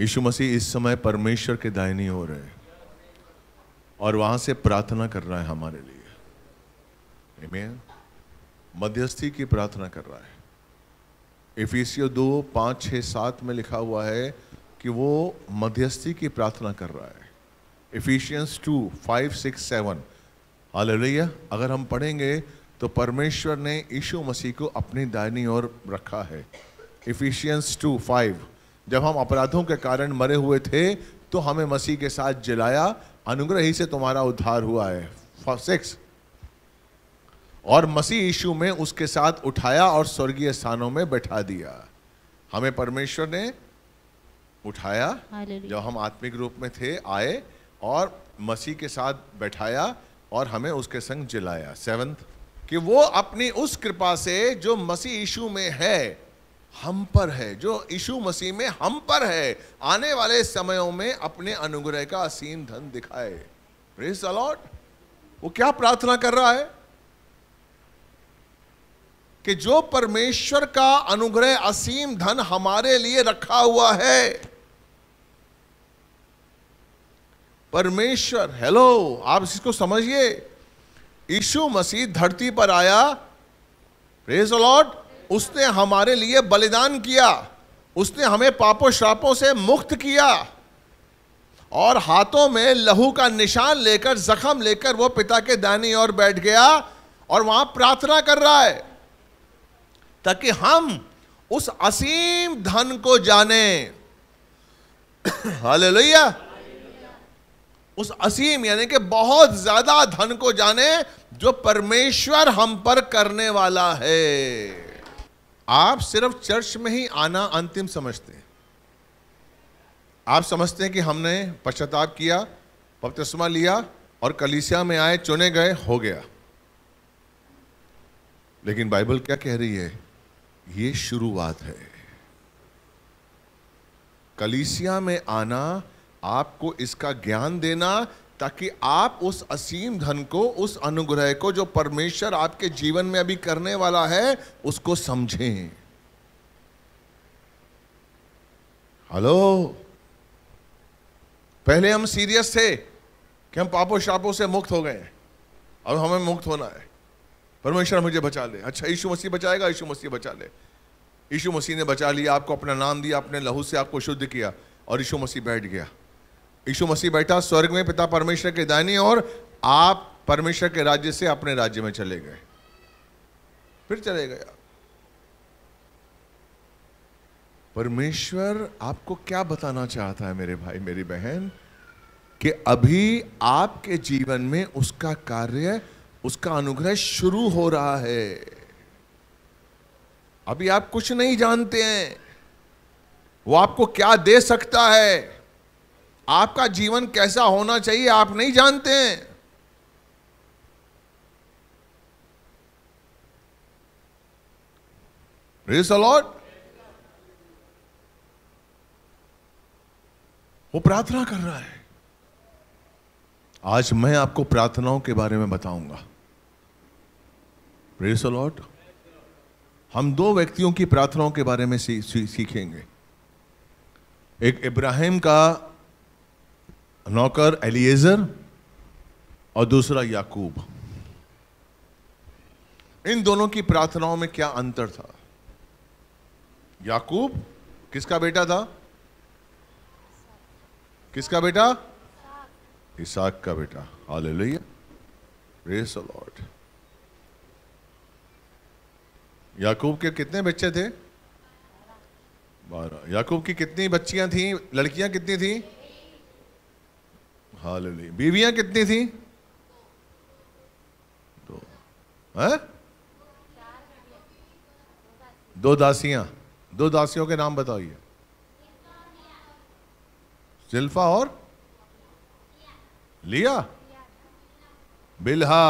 यीशु मसीह इस समय परमेश्वर के दायनी हो रहे हैं और वहां से प्रार्थना कर रहा है हमारे लिए मध्यस्थी की प्रार्थना कर रहा है इफिसियो दो पाँच छः सात में लिखा हुआ है कि वो मध्यस्थी की प्रार्थना कर रहा है Ephesians two five six seven हाल अगर हम पढ़ेंगे तो परमेश्वर ने यीशु मसीह को अपनी दायनी ओर रखा है इफिशियंस टू फाइव जब हम अपराधों के कारण मरे हुए थे तो हमें मसीह के साथ जलाया अनुग्रह ही से तुम्हारा उद्धार हुआ है सिक्स और मसीह यीशु में उसके साथ उठाया और स्वर्गीय स्थानों में बैठा दिया हमें परमेश्वर ने उठाया जब हम आत्मिक रूप में थे आए और मसीह के साथ बैठाया और हमें उसके संग जिलाया सेवंथ कि वो अपनी उस कृपा से जो मसीह यीशु में है हम पर है जो यीशु मसीह में हम पर है आने वाले समयों में अपने अनुग्रह का असीम धन दिखाए प्रेस अलॉट वो क्या प्रार्थना कर रहा है कि जो परमेश्वर का अनुग्रह असीम धन हमारे लिए रखा हुआ है परमेश्वर हेलो आप इसको समझिए यीशु मसीह धरती पर आया प्रेस अलॉट उसने हमारे लिए बलिदान किया उसने हमें पापों श्रापों से मुक्त किया और हाथों में लहू का निशान लेकर जख्म लेकर वो पिता के दानी और बैठ गया और वहां प्रार्थना कर रहा है ताकि हम उस असीम धन को जाने हाले उस असीम यानी कि बहुत ज्यादा धन को जाने जो परमेश्वर हम पर करने वाला है आप सिर्फ चर्च में ही आना अंतिम समझते हैं आप समझते हैं कि हमने पश्चाताप किया बपतिस्मा लिया और कलीसिया में आए चुने गए हो गया लेकिन बाइबल क्या कह रही है ये शुरुआत है कलीसिया में आना आपको इसका ज्ञान देना ताकि आप उस असीम धन को उस अनुग्रह को जो परमेश्वर आपके जीवन में अभी करने वाला है उसको समझें हेलो पहले हम सीरियस थे कि हम पापों शापों से मुक्त हो गए अब और हमें मुक्त होना है परमेश्वर मुझे बचा ले अच्छा यीशु मसीह बचाएगा यीशु मसीह बचा ले यीशु मसीह ने बचा लिया आपको अपना नाम दिया अपने लहू से आपको शुद्ध किया और यीशु मसीह बैठ गया यीशु मसीह बैठा स्वर्ग में पिता परमेश्वर के दानी और आप परमेश्वर के राज्य से अपने राज्य में चले गए फिर चले गए परमेश्वर आपको क्या बताना चाहता है मेरे भाई मेरी बहन कि अभी आपके जीवन में उसका कार्य उसका अनुग्रह शुरू हो रहा है अभी आप कुछ नहीं जानते हैं वो आपको क्या दे सकता है आपका जीवन कैसा होना चाहिए आप नहीं जानते हैं Praise वो प्रार्थना कर रहा है आज मैं आपको प्रार्थनाओं के बारे में बताऊंगा प्रेस हम दो व्यक्तियों की प्रार्थनाओं के बारे में सीखेंगे एक इब्राहिम का नौकर एलिएजर और दूसरा याकूब इन दोनों की प्रार्थनाओं में क्या अंतर था याकूब किसका बेटा था किसका बेटा इसाक का बेटा हालेलुया प्रेस लॉर्ड याकूब के कितने बच्चे थे बारह याकूब की कितनी बच्चियां थी लड़कियां कितनी थी बीवियां कितनी थी दो है दो दासियां दो दासियों के नाम बताइए जिल्फा और लिया बिल्हा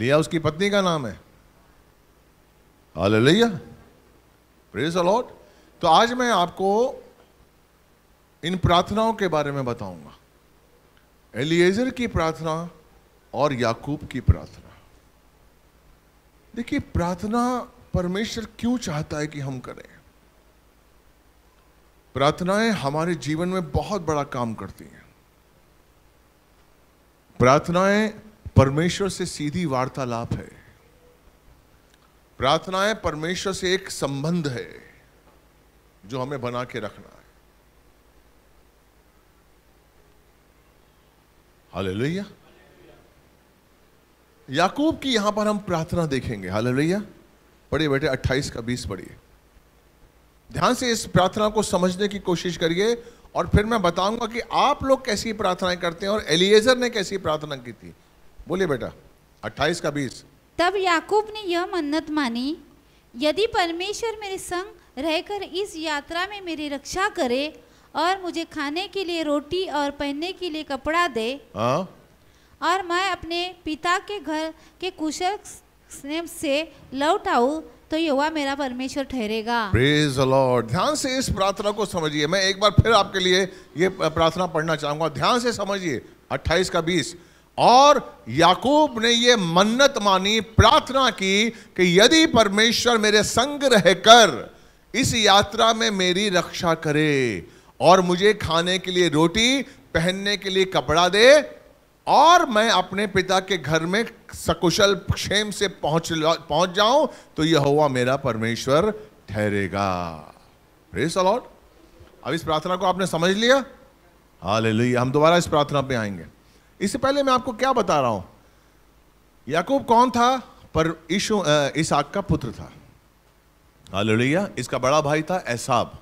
लिया उसकी पत्नी का नाम है हाल लिया प्रेस अलॉट तो आज मैं आपको इन प्रार्थनाओं के बारे में बताऊंगा एलिएजर की प्रार्थना और याकूब की प्रार्थना देखिए प्रार्थना परमेश्वर क्यों चाहता है कि हम करें प्रार्थनाएं हमारे जीवन में बहुत बड़ा काम करती हैं प्रार्थनाएं परमेश्वर से सीधी वार्तालाप है प्रार्थनाएं परमेश्वर से एक संबंध है जो हमें बना के रखना है हालेलुया याकूब की यहां पर हम प्रार्थना देखेंगे हालेलुया पढ़िए बेटे 28 का 20 पढ़िए ध्यान से इस प्रार्थना को समझने की कोशिश करिए और फिर मैं बताऊंगा कि आप लोग कैसी प्रार्थनाएं करते हैं और एलिएजर ने कैसी प्रार्थना की थी बोलिए बेटा 28 का 20 तब याकूब ने यह मन्नत मानी यदि परमेश्वर मेरे संग रहकर इस यात्रा में मेरी रक्षा करे और मुझे खाने के लिए रोटी और पहनने के लिए कपड़ा दे आ? हाँ? और मैं अपने पिता के घर के कुशल से लौट आऊ तो यहोवा मेरा परमेश्वर ठहरेगा ध्यान से इस प्रार्थना को समझिए मैं एक बार फिर आपके लिए ये प्रार्थना पढ़ना चाहूंगा ध्यान से समझिए 28 का 20 और याकूब ने ये मन्नत मानी प्रार्थना की कि यदि परमेश्वर मेरे संग रहकर इस यात्रा में मेरी रक्षा करे और मुझे खाने के लिए रोटी पहनने के लिए कपड़ा दे और मैं अपने पिता के घर में सकुशल क्षेम से पहुंच पहुंच जाऊं तो यह हुआ मेरा परमेश्वर ठहरेगा अलॉट अब इस प्रार्थना को आपने समझ लिया हाल हम दोबारा इस प्रार्थना पे आएंगे इससे पहले मैं आपको क्या बता रहा हूं याकूब कौन था पर ईशु इसाक का पुत्र था हाल इसका बड़ा भाई था एसाब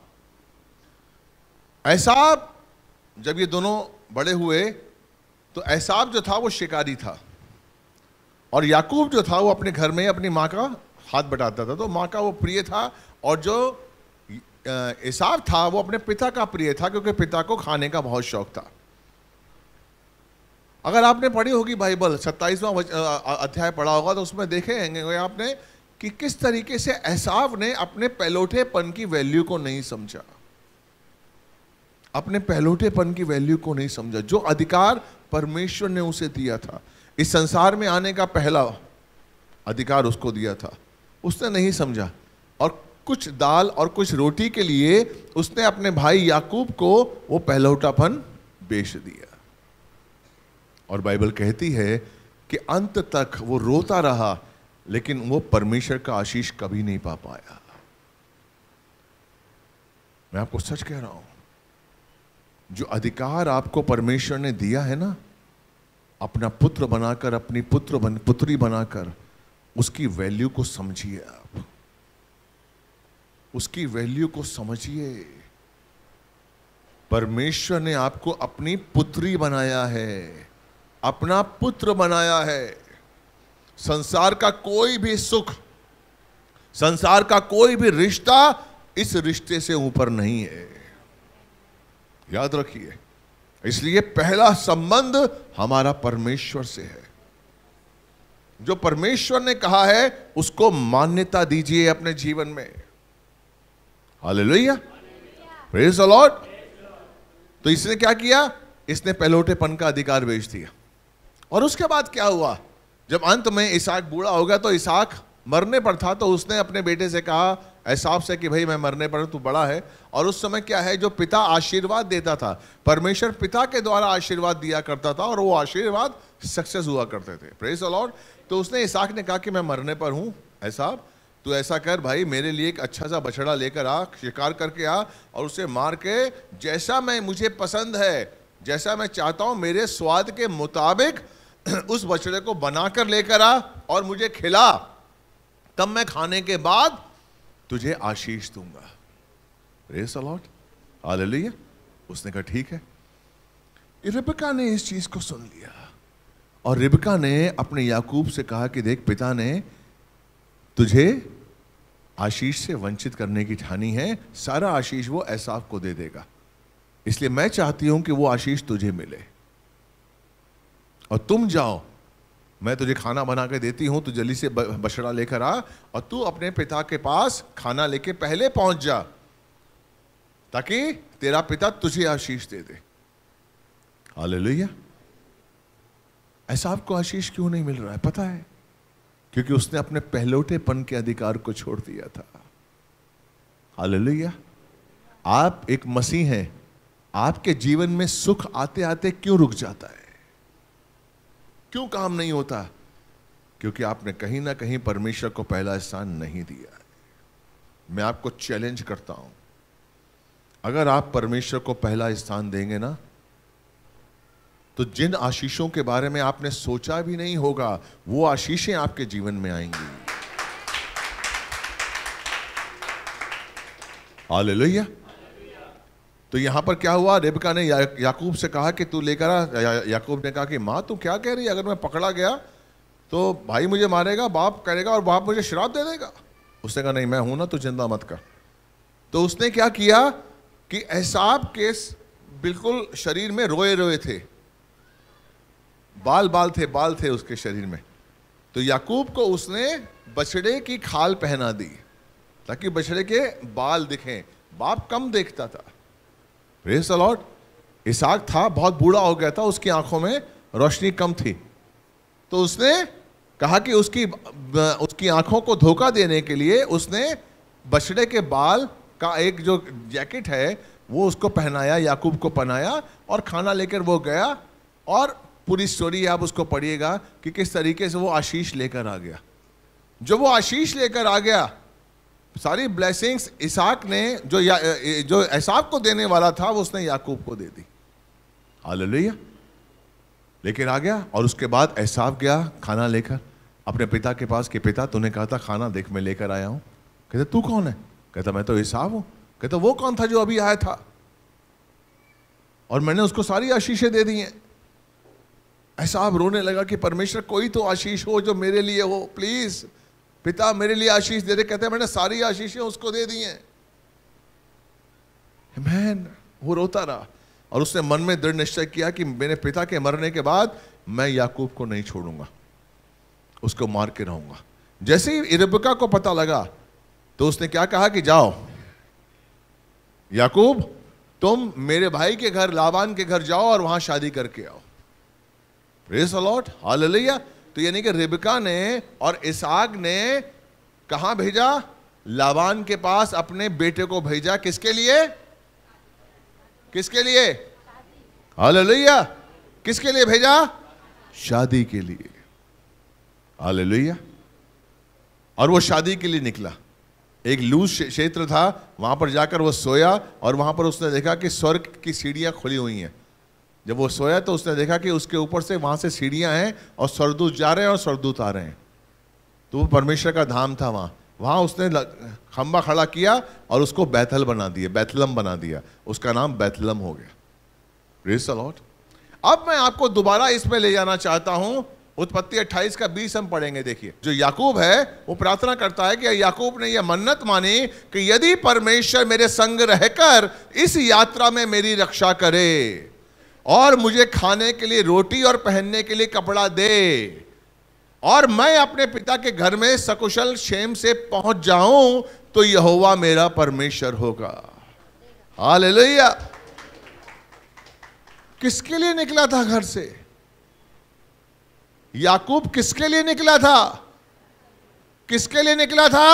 ऐसाब जब ये दोनों बड़े हुए तो ऐसाब जो था वो शिकारी था और याकूब जो था वो अपने घर में अपनी माँ का हाथ बटाता था तो माँ का वो प्रिय था और जो एसाब था वो अपने पिता का प्रिय था क्योंकि पिता को खाने का बहुत शौक था अगर आपने पढ़ी होगी बाइबल सत्ताईसवां अध्याय पढ़ा होगा तो उसमें देखेंगे आपने कि किस तरीके से एहसाब ने अपने पेलोठेपन की वैल्यू को नहीं समझा अपने पहलोटेपन की वैल्यू को नहीं समझा जो अधिकार परमेश्वर ने उसे दिया था इस संसार में आने का पहला अधिकार उसको दिया था उसने नहीं समझा और कुछ दाल और कुछ रोटी के लिए उसने अपने भाई याकूब को वो पहलौटापन बेच दिया और बाइबल कहती है कि अंत तक वो रोता रहा लेकिन वो परमेश्वर का आशीष कभी नहीं पा पाया मैं आपको सच कह रहा हूं जो अधिकार आपको परमेश्वर ने दिया है ना अपना पुत्र बनाकर अपनी पुत्र बन पुत्री बनाकर उसकी वैल्यू को समझिए आप उसकी वैल्यू को समझिए परमेश्वर ने आपको अपनी पुत्री बनाया है अपना पुत्र बनाया है संसार का कोई भी सुख संसार का कोई भी रिश्ता इस रिश्ते से ऊपर नहीं है याद रखिए इसलिए पहला संबंध हमारा परमेश्वर से है जो परमेश्वर ने कहा है उसको मान्यता दीजिए अपने जीवन में हालेलुया प्रेज लॉर्ड तो इसने क्या किया इसने पहलोटेपन का अधिकार बेच दिया और उसके बाद क्या हुआ जब अंत में इसाक बूढ़ा हो गया तो इसाक मरने पर था तो उसने अपने बेटे से कहा एहसाफ है कि भाई मैं मरने पर तू बड़ा है और उस समय क्या है जो पिता आशीर्वाद देता था परमेश्वर पिता के द्वारा आशीर्वाद दिया करता था और वो आशीर्वाद सक्सेस हुआ करते थे प्रेस अलॉर्ड तो उसने इसाक ने कहा कि मैं मरने पर हूँ एहसाब तू ऐसा कर भाई मेरे लिए एक अच्छा सा बछड़ा लेकर आ शिकार करके आ और उसे मार के जैसा मैं मुझे पसंद है जैसा मैं चाहता हूँ मेरे स्वाद के मुताबिक उस बछड़े को बनाकर लेकर आ और मुझे खिला तब मैं खाने के बाद तुझे आशीष दूंगा रेस अलॉट लिया उसने कहा ठीक है रिबका ने इस चीज को सुन लिया और रिबका ने अपने याकूब से कहा कि देख पिता ने तुझे आशीष से वंचित करने की ठानी है सारा आशीष वो ऐसाफ को दे देगा इसलिए मैं चाहती हूं कि वो आशीष तुझे मिले और तुम जाओ मैं तुझे खाना बना के देती हूँ तू जल्दी से बछड़ा लेकर आ और तू अपने पिता के पास खाना लेके पहले पहुंच जा ताकि तेरा पिता तुझे आशीष दे दे हालेलुया ऐसा आपको आशीष क्यों नहीं मिल रहा है पता है क्योंकि उसने अपने पहलौटेपन के अधिकार को छोड़ दिया था हालेलुया आप एक मसीह हैं आपके जीवन में सुख आते आते क्यों रुक जाता है क्यों काम नहीं होता क्योंकि आपने कहीं ना कहीं परमेश्वर को पहला स्थान नहीं दिया मैं आपको चैलेंज करता हूं अगर आप परमेश्वर को पहला स्थान देंगे ना तो जिन आशीषों के बारे में आपने सोचा भी नहीं होगा वो आशीषें आपके जीवन में आएंगी हालेलुया तो यहाँ पर क्या हुआ रेबिका ने या, याकूब से कहा कि तू लेकर आ या, याकूब ने कहा कि माँ तू क्या कह रही है अगर मैं पकड़ा गया तो भाई मुझे मारेगा बाप करेगा और बाप मुझे शराब दे देगा उसने कहा नहीं मैं हूं ना तू जिंदा मत कर तो उसने क्या किया कि एहसाब के बिल्कुल शरीर में रोए रोए थे बाल बाल थे बाल थे उसके शरीर में तो याकूब को उसने बछड़े की खाल पहना दी ताकि बछड़े के बाल दिखें बाप कम देखता था प्रेस अलॉट इसाक था बहुत बूढ़ा हो गया था उसकी आंखों में रोशनी कम थी तो उसने कहा कि उसकी उसकी आंखों को धोखा देने के लिए उसने बछड़े के बाल का एक जो जैकेट है वो उसको पहनाया याकूब को पहनाया और खाना लेकर वो गया और पूरी स्टोरी आप उसको पढ़िएगा कि किस तरीके से वो आशीष लेकर आ गया जब वो आशीष लेकर आ गया सारी ब्लेसिंग्स इसाक ने जो या, जो एसाब को देने वाला था वो उसने याकूब को दे दी हालेलुया लेकिन आ गया और उसके बाद एहसाब गया खाना लेकर अपने पिता के पास के पिता तूने कहा था खाना देख मैं लेकर आया हूँ कहते तू कौन है कहता मैं तो एसाब हूँ कहता वो कौन था जो अभी आया था और मैंने उसको सारी आशीषें दे दी हैं ऐसा रोने लगा कि परमेश्वर कोई तो आशीष हो जो मेरे लिए हो प्लीज़ पिता मेरे लिए आशीष दे दे कहते हैं मैंने सारी आशीषें उसको दे दी हैं मैन वो रोता रहा और उसने मन में दृढ़ निश्चय किया कि मेरे पिता के मरने के बाद मैं याकूब को नहीं छोड़ूंगा उसको मार के रहूंगा जैसे ही इरबका को पता लगा तो उसने क्या कहा कि जाओ याकूब तुम मेरे भाई के घर लाबान के घर जाओ और वहां शादी करके आओ प्रेस अलॉट हाल तो यानी कि रिबका ने और इसाक ने कहा भेजा लावान के पास अपने बेटे को भेजा किसके लिए किसके लिए हालेलुया किसके लिए भेजा शादी के लिए लोहिया और वो शादी के लिए निकला एक लूज क्षेत्र था वहां पर जाकर वो सोया और वहां पर उसने देखा कि स्वर्ग की सीढ़ियां खुली हुई हैं जब वो सोया तो उसने देखा कि उसके ऊपर से वहां से सीढ़ियां हैं और सरदूत जा रहे हैं और सरदूत आ रहे हैं तो वो परमेश्वर का धाम था वहां वहां उसने खंबा खड़ा किया और उसको बैथल बना दिया बैथलम बना दिया उसका नाम बैथलम हो गया रेस अलॉट अब मैं आपको दोबारा इसमें ले जाना चाहता हूं उत्पत्ति 28 का 20 हम पढ़ेंगे देखिए जो याकूब है वो प्रार्थना करता है कि याकूब ने यह मन्नत मानी कि यदि परमेश्वर मेरे संग रहकर इस यात्रा में मेरी रक्षा करे और मुझे खाने के लिए रोटी और पहनने के लिए कपड़ा दे और मैं अपने पिता के घर में सकुशल क्षेम से पहुंच जाऊं तो यहोवा मेरा परमेश्वर होगा हाल किसके लिए निकला था घर से याकूब किसके लिए निकला था किसके लिए निकला था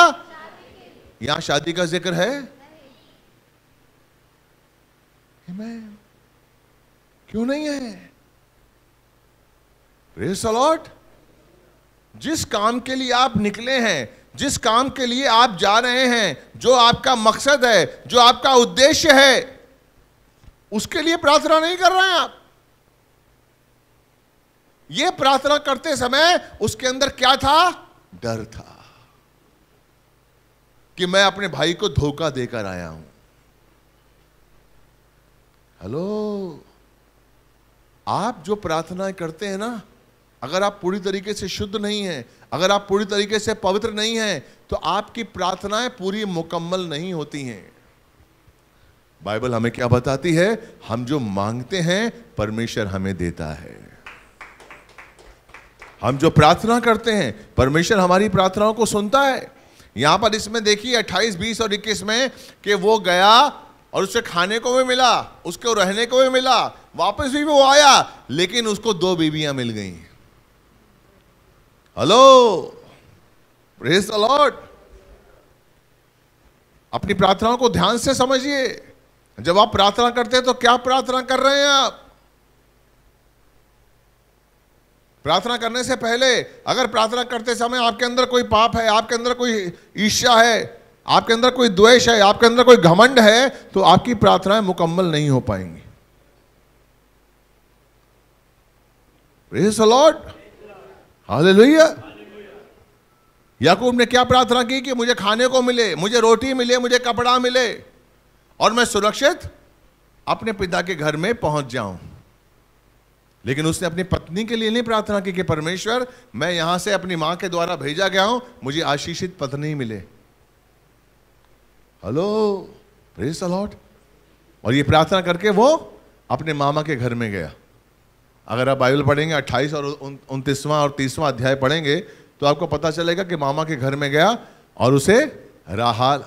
यहां शादी का जिक्र है मैं क्यों नहीं है प्रेस अलॉट जिस काम के लिए आप निकले हैं जिस काम के लिए आप जा रहे हैं जो आपका मकसद है जो आपका उद्देश्य है उसके लिए प्रार्थना नहीं कर रहे हैं आप यह प्रार्थना करते समय उसके अंदर क्या था डर था कि मैं अपने भाई को धोखा देकर आया हूं हेलो आप जो प्रार्थनाएं करते हैं ना अगर आप पूरी तरीके से शुद्ध नहीं हैं अगर आप पूरी तरीके से पवित्र नहीं हैं तो आपकी प्रार्थनाएं पूरी मुकम्मल नहीं होती हैं बाइबल हमें क्या बताती है हम जो मांगते हैं परमेश्वर हमें देता है हम जो प्रार्थना करते हैं परमेश्वर हमारी प्रार्थनाओं को सुनता है यहां पर इसमें देखिए 28, 20 और 21 में कि वो गया और उससे खाने को भी मिला उसको रहने को भी मिला वापस भी वो आया लेकिन उसको दो बीबियां मिल गई हेलो प्रेस अलॉट अपनी प्रार्थनाओं को ध्यान से समझिए जब आप प्रार्थना करते हैं तो क्या प्रार्थना कर रहे हैं आप प्रार्थना करने से पहले अगर प्रार्थना करते समय आपके अंदर कोई पाप है आपके अंदर कोई ईर्ष्या है आपके अंदर कोई द्वेष है आपके अंदर कोई घमंड है तो आपकी प्रार्थनाएं मुकम्मल नहीं हो पाएंगी लॉर्ड हालेलुया याकूब ने क्या प्रार्थना की कि मुझे खाने को मिले मुझे रोटी मिले मुझे कपड़ा मिले और मैं सुरक्षित अपने पिता के घर में पहुंच जाऊं लेकिन उसने अपनी पत्नी के लिए नहीं प्रार्थना की कि परमेश्वर मैं यहां से अपनी मां के द्वारा भेजा गया हूं मुझे आशीषित पत्नी मिले हेलो प्रेस अलॉट और ये प्रार्थना करके वो अपने मामा के घर में गया अगर आप बाइबल पढ़ेंगे 28 और उनतीसवां और तीसवां अध्याय पढ़ेंगे तो आपको पता चलेगा कि मामा के घर में गया और उसे राहल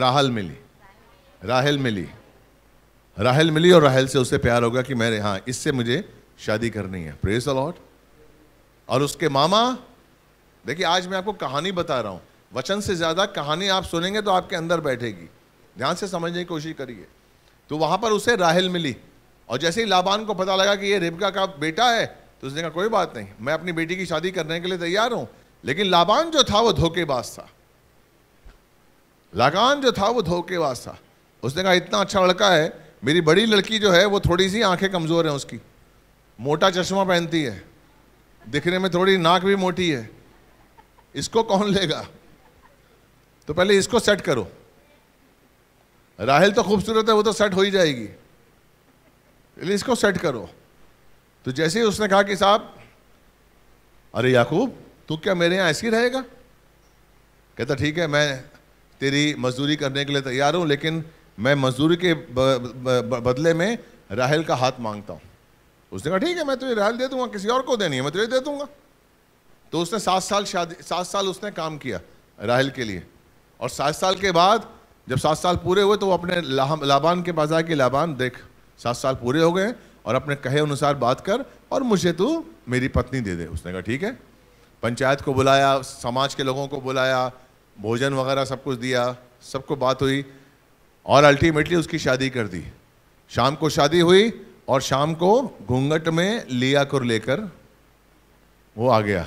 राहल मिली राहल मिली राहल मिली और राहल से उसे प्यार हो गया कि मेरे हाँ इससे मुझे शादी करनी है प्रेस अलॉट और उसके मामा देखिए आज मैं आपको कहानी बता रहा हूँ वचन से ज़्यादा कहानी आप सुनेंगे तो आपके अंदर बैठेगी ध्यान से समझने की कोशिश करिए तो वहाँ पर उसे राहल मिली और जैसे ही लाबान को पता लगा कि ये रिबका का बेटा है तो उसने कहा कोई बात नहीं मैं अपनी बेटी की शादी करने के लिए तैयार हूँ लेकिन लाबान जो था वो धोखेबाज था लागान जो था वो धोखेबाज था उसने कहा इतना अच्छा लड़का है मेरी बड़ी लड़की जो है वो थोड़ी सी आंखें कमज़ोर हैं उसकी मोटा चश्मा पहनती है दिखने में थोड़ी नाक भी मोटी है इसको कौन लेगा तो पहले इसको सेट करो राहल तो खूबसूरत है वो तो सेट हो ही जाएगी पहले इसको सेट करो तो जैसे ही उसने कहा कि साहब अरे याकूब तू क्या मेरे यहाँ ऐसे ही रहेगा कहता ठीक है मैं तेरी मजदूरी करने के लिए तैयार हूँ लेकिन मैं मजदूरी के ब, ब, ब, बदले में राहल का हाथ मांगता हूँ उसने कहा ठीक है मैं तुझे राहल दे दूंगा किसी और को देनी है मैं तुझे दे दूंगा तो उसने सात साल शादी सात साल उसने काम किया राहल के लिए और सात साल के बाद जब सात साल पूरे हुए तो वो अपने लाबान के पास आया कि लाबान देख सात साल पूरे हो गए और अपने कहे अनुसार बात कर और मुझे तू मेरी पत्नी दे दे उसने कहा ठीक है पंचायत को बुलाया समाज के लोगों को बुलाया भोजन वगैरह सब कुछ दिया सबको बात हुई और अल्टीमेटली उसकी शादी कर दी शाम को शादी हुई और शाम को घूंघट में लिया को लेकर वो आ गया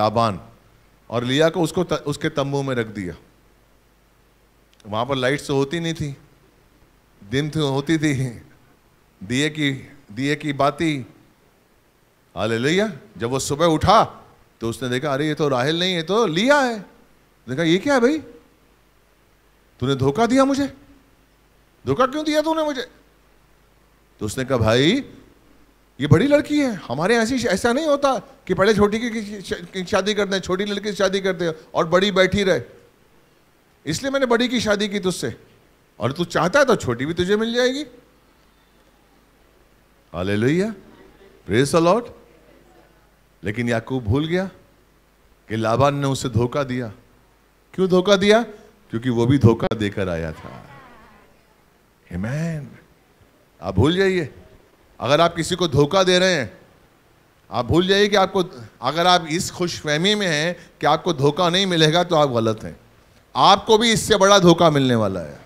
लाबान और लिया को उसको त, उसके तंबू में रख दिया वहाँ पर लाइट्स तो होती नहीं थी दिन तो होती थी दिए की दिए की बाती हाल लिया जब वो सुबह उठा तो उसने देखा अरे ये तो राहल नहीं है तो लिया है देखा ये क्या है भाई तूने धोखा दिया मुझे धोखा क्यों दिया तूने मुझे तो उसने कहा भाई ये बड़ी लड़की है हमारे ऐसी ऐसा नहीं होता कि पहले छोटी की शादी करते हैं छोटी लड़की से शादी करते हैं और बड़ी बैठी रहे इसलिए मैंने बड़ी की शादी की तुझसे और तू चाहता है तो छोटी भी तुझे मिल जाएगी अले लोहिया प्रेस अलॉट लेकिन याकूब भूल गया कि लाबान ने उसे धोखा दिया क्यों धोखा दिया क्योंकि वो भी धोखा देकर आया था हिमैन आप भूल जाइए अगर आप किसी को धोखा दे रहे हैं आप भूल जाइए कि आपको अगर आप इस खुशफहमी में हैं कि आपको धोखा नहीं मिलेगा तो आप गलत हैं आपको भी इससे बड़ा धोखा मिलने वाला है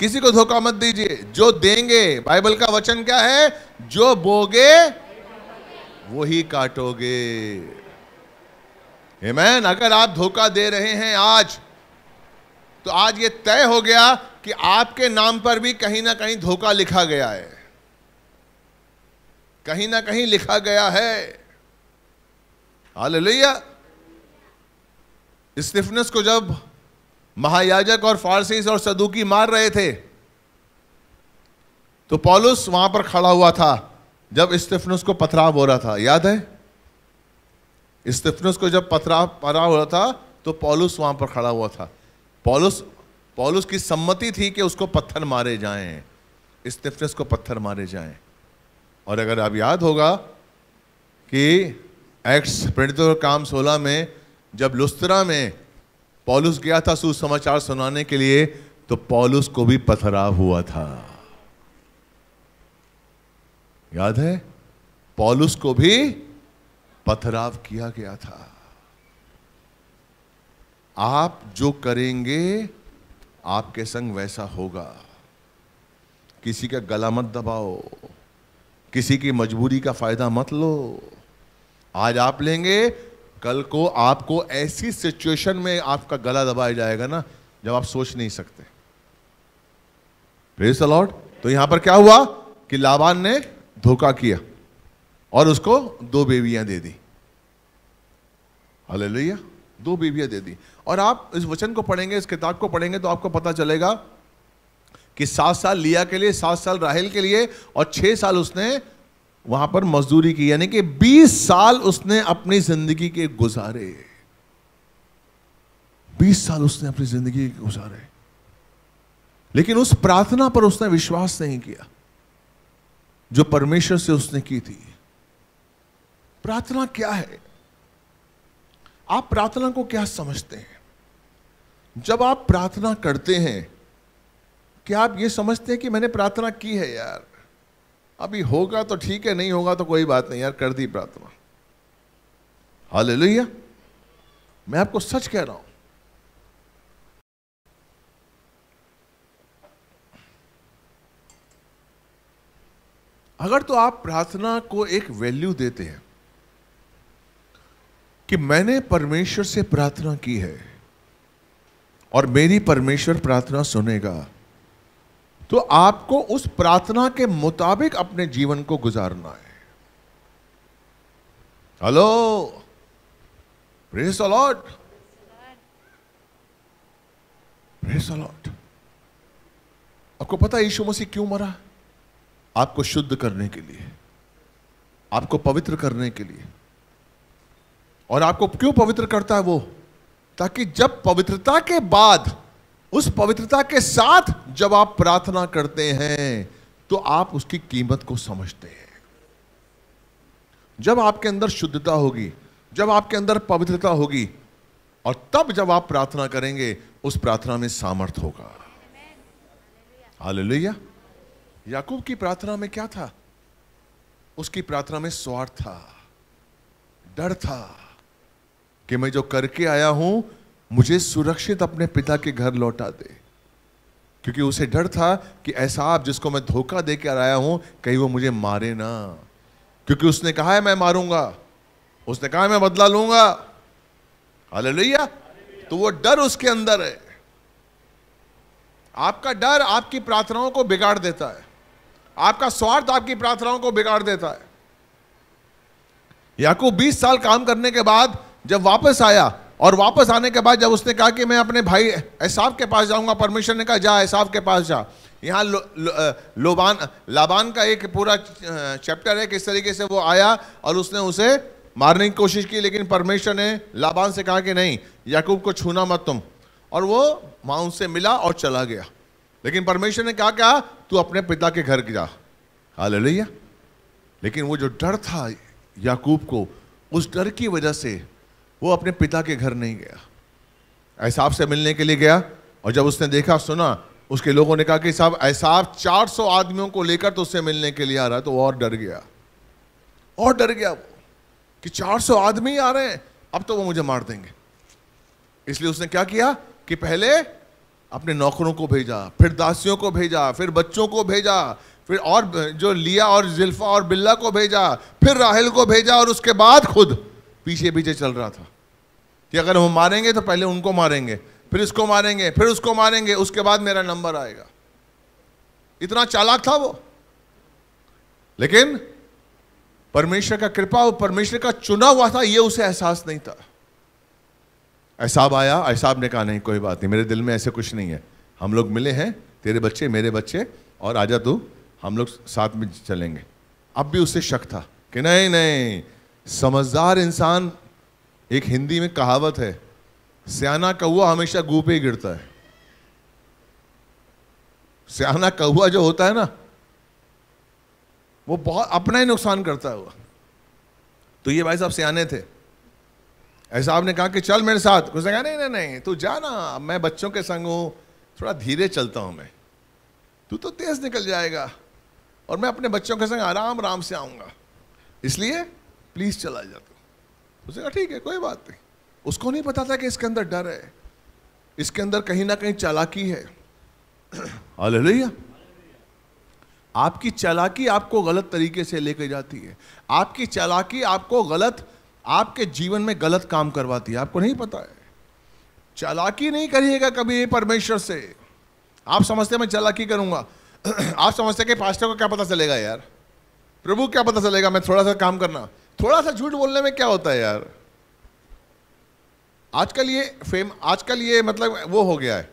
किसी को धोखा मत दीजिए जो देंगे बाइबल का वचन क्या है जो बोगे वही काटोगे हेमैन अगर आप धोखा दे रहे हैं आज तो आज ये तय हो गया कि आपके नाम पर भी कहीं ना कहीं धोखा लिखा गया है कहीं ना कहीं लिखा गया है लोहिया स्टिफनेस को जब महायाजक और फारसी और सदुकी मार रहे थे तो पॉलुस वहां पर खड़ा हुआ था जब स्टिफनस को पथराव हो रहा था याद है स्टिफनुस को जब पथराव परा हो रहा था तो पॉलुस वहां पर खड़ा हुआ था पॉलुस पॉलुस की सम्मति थी कि उसको पत्थर मारे जाएं स्टिफनेस को पत्थर मारे जाएं और अगर आप याद होगा कि एक्ट्स प्रणित काम सोलह में जब लुस्तरा में पॉलुस गया था सुसमाचार सुनाने के लिए तो पॉलुस को भी पथराव हुआ था याद है पॉलुस को भी पथराव किया गया था आप जो करेंगे आपके संग वैसा होगा किसी का गला मत दबाओ किसी की मजबूरी का फायदा मत लो आज आप लेंगे कल को आपको ऐसी सिचुएशन में आपका गला दबाया जाएगा ना जब आप सोच नहीं सकते प्रेस अलॉट तो यहां पर क्या हुआ कि लाबान ने धोखा किया और उसको दो बेबियां दे दी हले दो बेबियां दे दी और आप इस वचन को पढ़ेंगे इस किताब को पढ़ेंगे तो आपको पता चलेगा कि सात साल लिया के लिए सात साल राहल के लिए और छह साल उसने वहां पर मजदूरी की यानी कि 20 साल उसने अपनी जिंदगी के गुजारे 20 साल उसने अपनी जिंदगी के गुजारे लेकिन उस प्रार्थना पर उसने विश्वास नहीं किया जो परमेश्वर से उसने की थी प्रार्थना क्या है आप प्रार्थना को क्या समझते हैं जब आप प्रार्थना करते हैं क्या आप यह समझते हैं कि मैंने प्रार्थना की है यार अभी होगा तो ठीक है नहीं होगा तो कोई बात नहीं यार कर दी प्रार्थना हाल मैं आपको सच कह रहा हूं अगर तो आप प्रार्थना को एक वैल्यू देते हैं कि मैंने परमेश्वर से प्रार्थना की है और मेरी परमेश्वर प्रार्थना सुनेगा तो आपको उस प्रार्थना के मुताबिक अपने जीवन को गुजारना है हेलो प्रेस अलॉट प्रेस अलॉट आपको पता यीशु मसीह क्यों मरा आपको शुद्ध करने के लिए आपको पवित्र करने के लिए और आपको क्यों पवित्र करता है वो ताकि जब पवित्रता के बाद उस पवित्रता के साथ जब आप प्रार्थना करते हैं तो आप उसकी कीमत को समझते हैं जब आपके अंदर शुद्धता होगी जब आपके अंदर पवित्रता होगी और तब जब आप प्रार्थना करेंगे उस प्रार्थना में सामर्थ होगा हालेलुया याकूब की प्रार्थना में क्या था उसकी प्रार्थना में स्वार्थ था डर था कि मैं जो करके आया हूं मुझे सुरक्षित अपने पिता के घर लौटा दे क्योंकि उसे डर था कि ऐसा आप जिसको मैं धोखा दे कर आया हूं कहीं वो मुझे मारे ना क्योंकि उसने कहा है मैं मारूंगा उसने कहा मैं बदला लूंगा लोहिया तो वो डर उसके अंदर है आपका डर आपकी प्रार्थनाओं को बिगाड़ देता है आपका स्वार्थ आपकी प्रार्थनाओं को बिगाड़ देता है याकूब 20 साल काम करने के बाद जब वापस आया और वापस आने के बाद जब उसने कहा कि मैं अपने भाई एहसाब के पास जाऊंगा परमेश्वर ने कहा जा एसाब के पास जा यहाँ लो, लो, लोबान लाबान का एक पूरा चैप्टर है किस तरीके से वो आया और उसने उसे मारने की कोशिश की लेकिन परमेश्वर ने लाबान से कहा कि नहीं याकूब को छूना मत तुम और वो माँ उनसे मिला और चला गया लेकिन परमेश्वर ने कहा क्या तू अपने पिता के घर जा हाल लेकिन वो जो डर था याकूब को उस डर की वजह से वो अपने पिता के घर नहीं गया एहसाब से मिलने के लिए गया और जब उसने देखा सुना उसके लोगों ने कहा कि साहब चार 400 आदमियों को लेकर तो उससे मिलने के लिए आ रहा है तो और डर गया और डर गया वो कि 400 आदमी आ रहे हैं अब तो वो मुझे मार देंगे इसलिए उसने क्या किया कि पहले अपने नौकरों को भेजा फिर दासियों को भेजा फिर बच्चों को भेजा फिर और जो लिया और जिल्फा और बिल्ला को भेजा फिर राहल को भेजा और उसके बाद खुद पीछे पीछे चल रहा था कि अगर हम मारेंगे तो पहले उनको मारेंगे फिर इसको मारेंगे फिर उसको मारेंगे उसके बाद मेरा नंबर आएगा इतना चालाक था वो लेकिन परमेश्वर का कृपा और परमेश्वर का चुना हुआ था ये उसे एहसास नहीं था ऐसा आया ऐसा ने कहा नहीं कोई बात नहीं मेरे दिल में ऐसे कुछ नहीं है हम लोग मिले हैं तेरे बच्चे मेरे बच्चे और आजा तू हम लोग साथ में चलेंगे अब भी उससे शक था कि नहीं नहीं समझदार इंसान एक हिंदी में कहावत है सियाना कौआ हमेशा गू पे ही गिरता है सियाना कौआ जो होता है ना वो बहुत अपना ही नुकसान करता वो तो ये भाई साहब सियाने थे ऐसा आपने कहा कि चल मेरे साथ उसने कहा नहीं नहीं नहीं तू जा ना मैं बच्चों के संग हूँ थोड़ा धीरे चलता हूँ मैं तू तो तेज निकल जाएगा और मैं अपने बच्चों के संग आराम आराम से आऊँगा इसलिए प्लीज़ चला जा तू उसने कहा ठीक है कोई बात नहीं उसको नहीं पता था कि इसके अंदर डर है इसके अंदर कहीं ना कहीं चालाकी है हालेलुया आपकी चालाकी आपको गलत तरीके से लेकर जाती है आपकी चालाकी आपको गलत आपके जीवन में गलत काम करवाती है आपको नहीं पता है चालाकी नहीं करिएगा कभी परमेश्वर से आप समझते मैं चालाकी करूंगा आप समझते कि पास्टर को क्या पता चलेगा यार प्रभु क्या पता चलेगा मैं थोड़ा सा काम करना थोड़ा सा झूठ बोलने में क्या होता है यार आजकल ये फेम आजकल ये मतलब वो हो गया है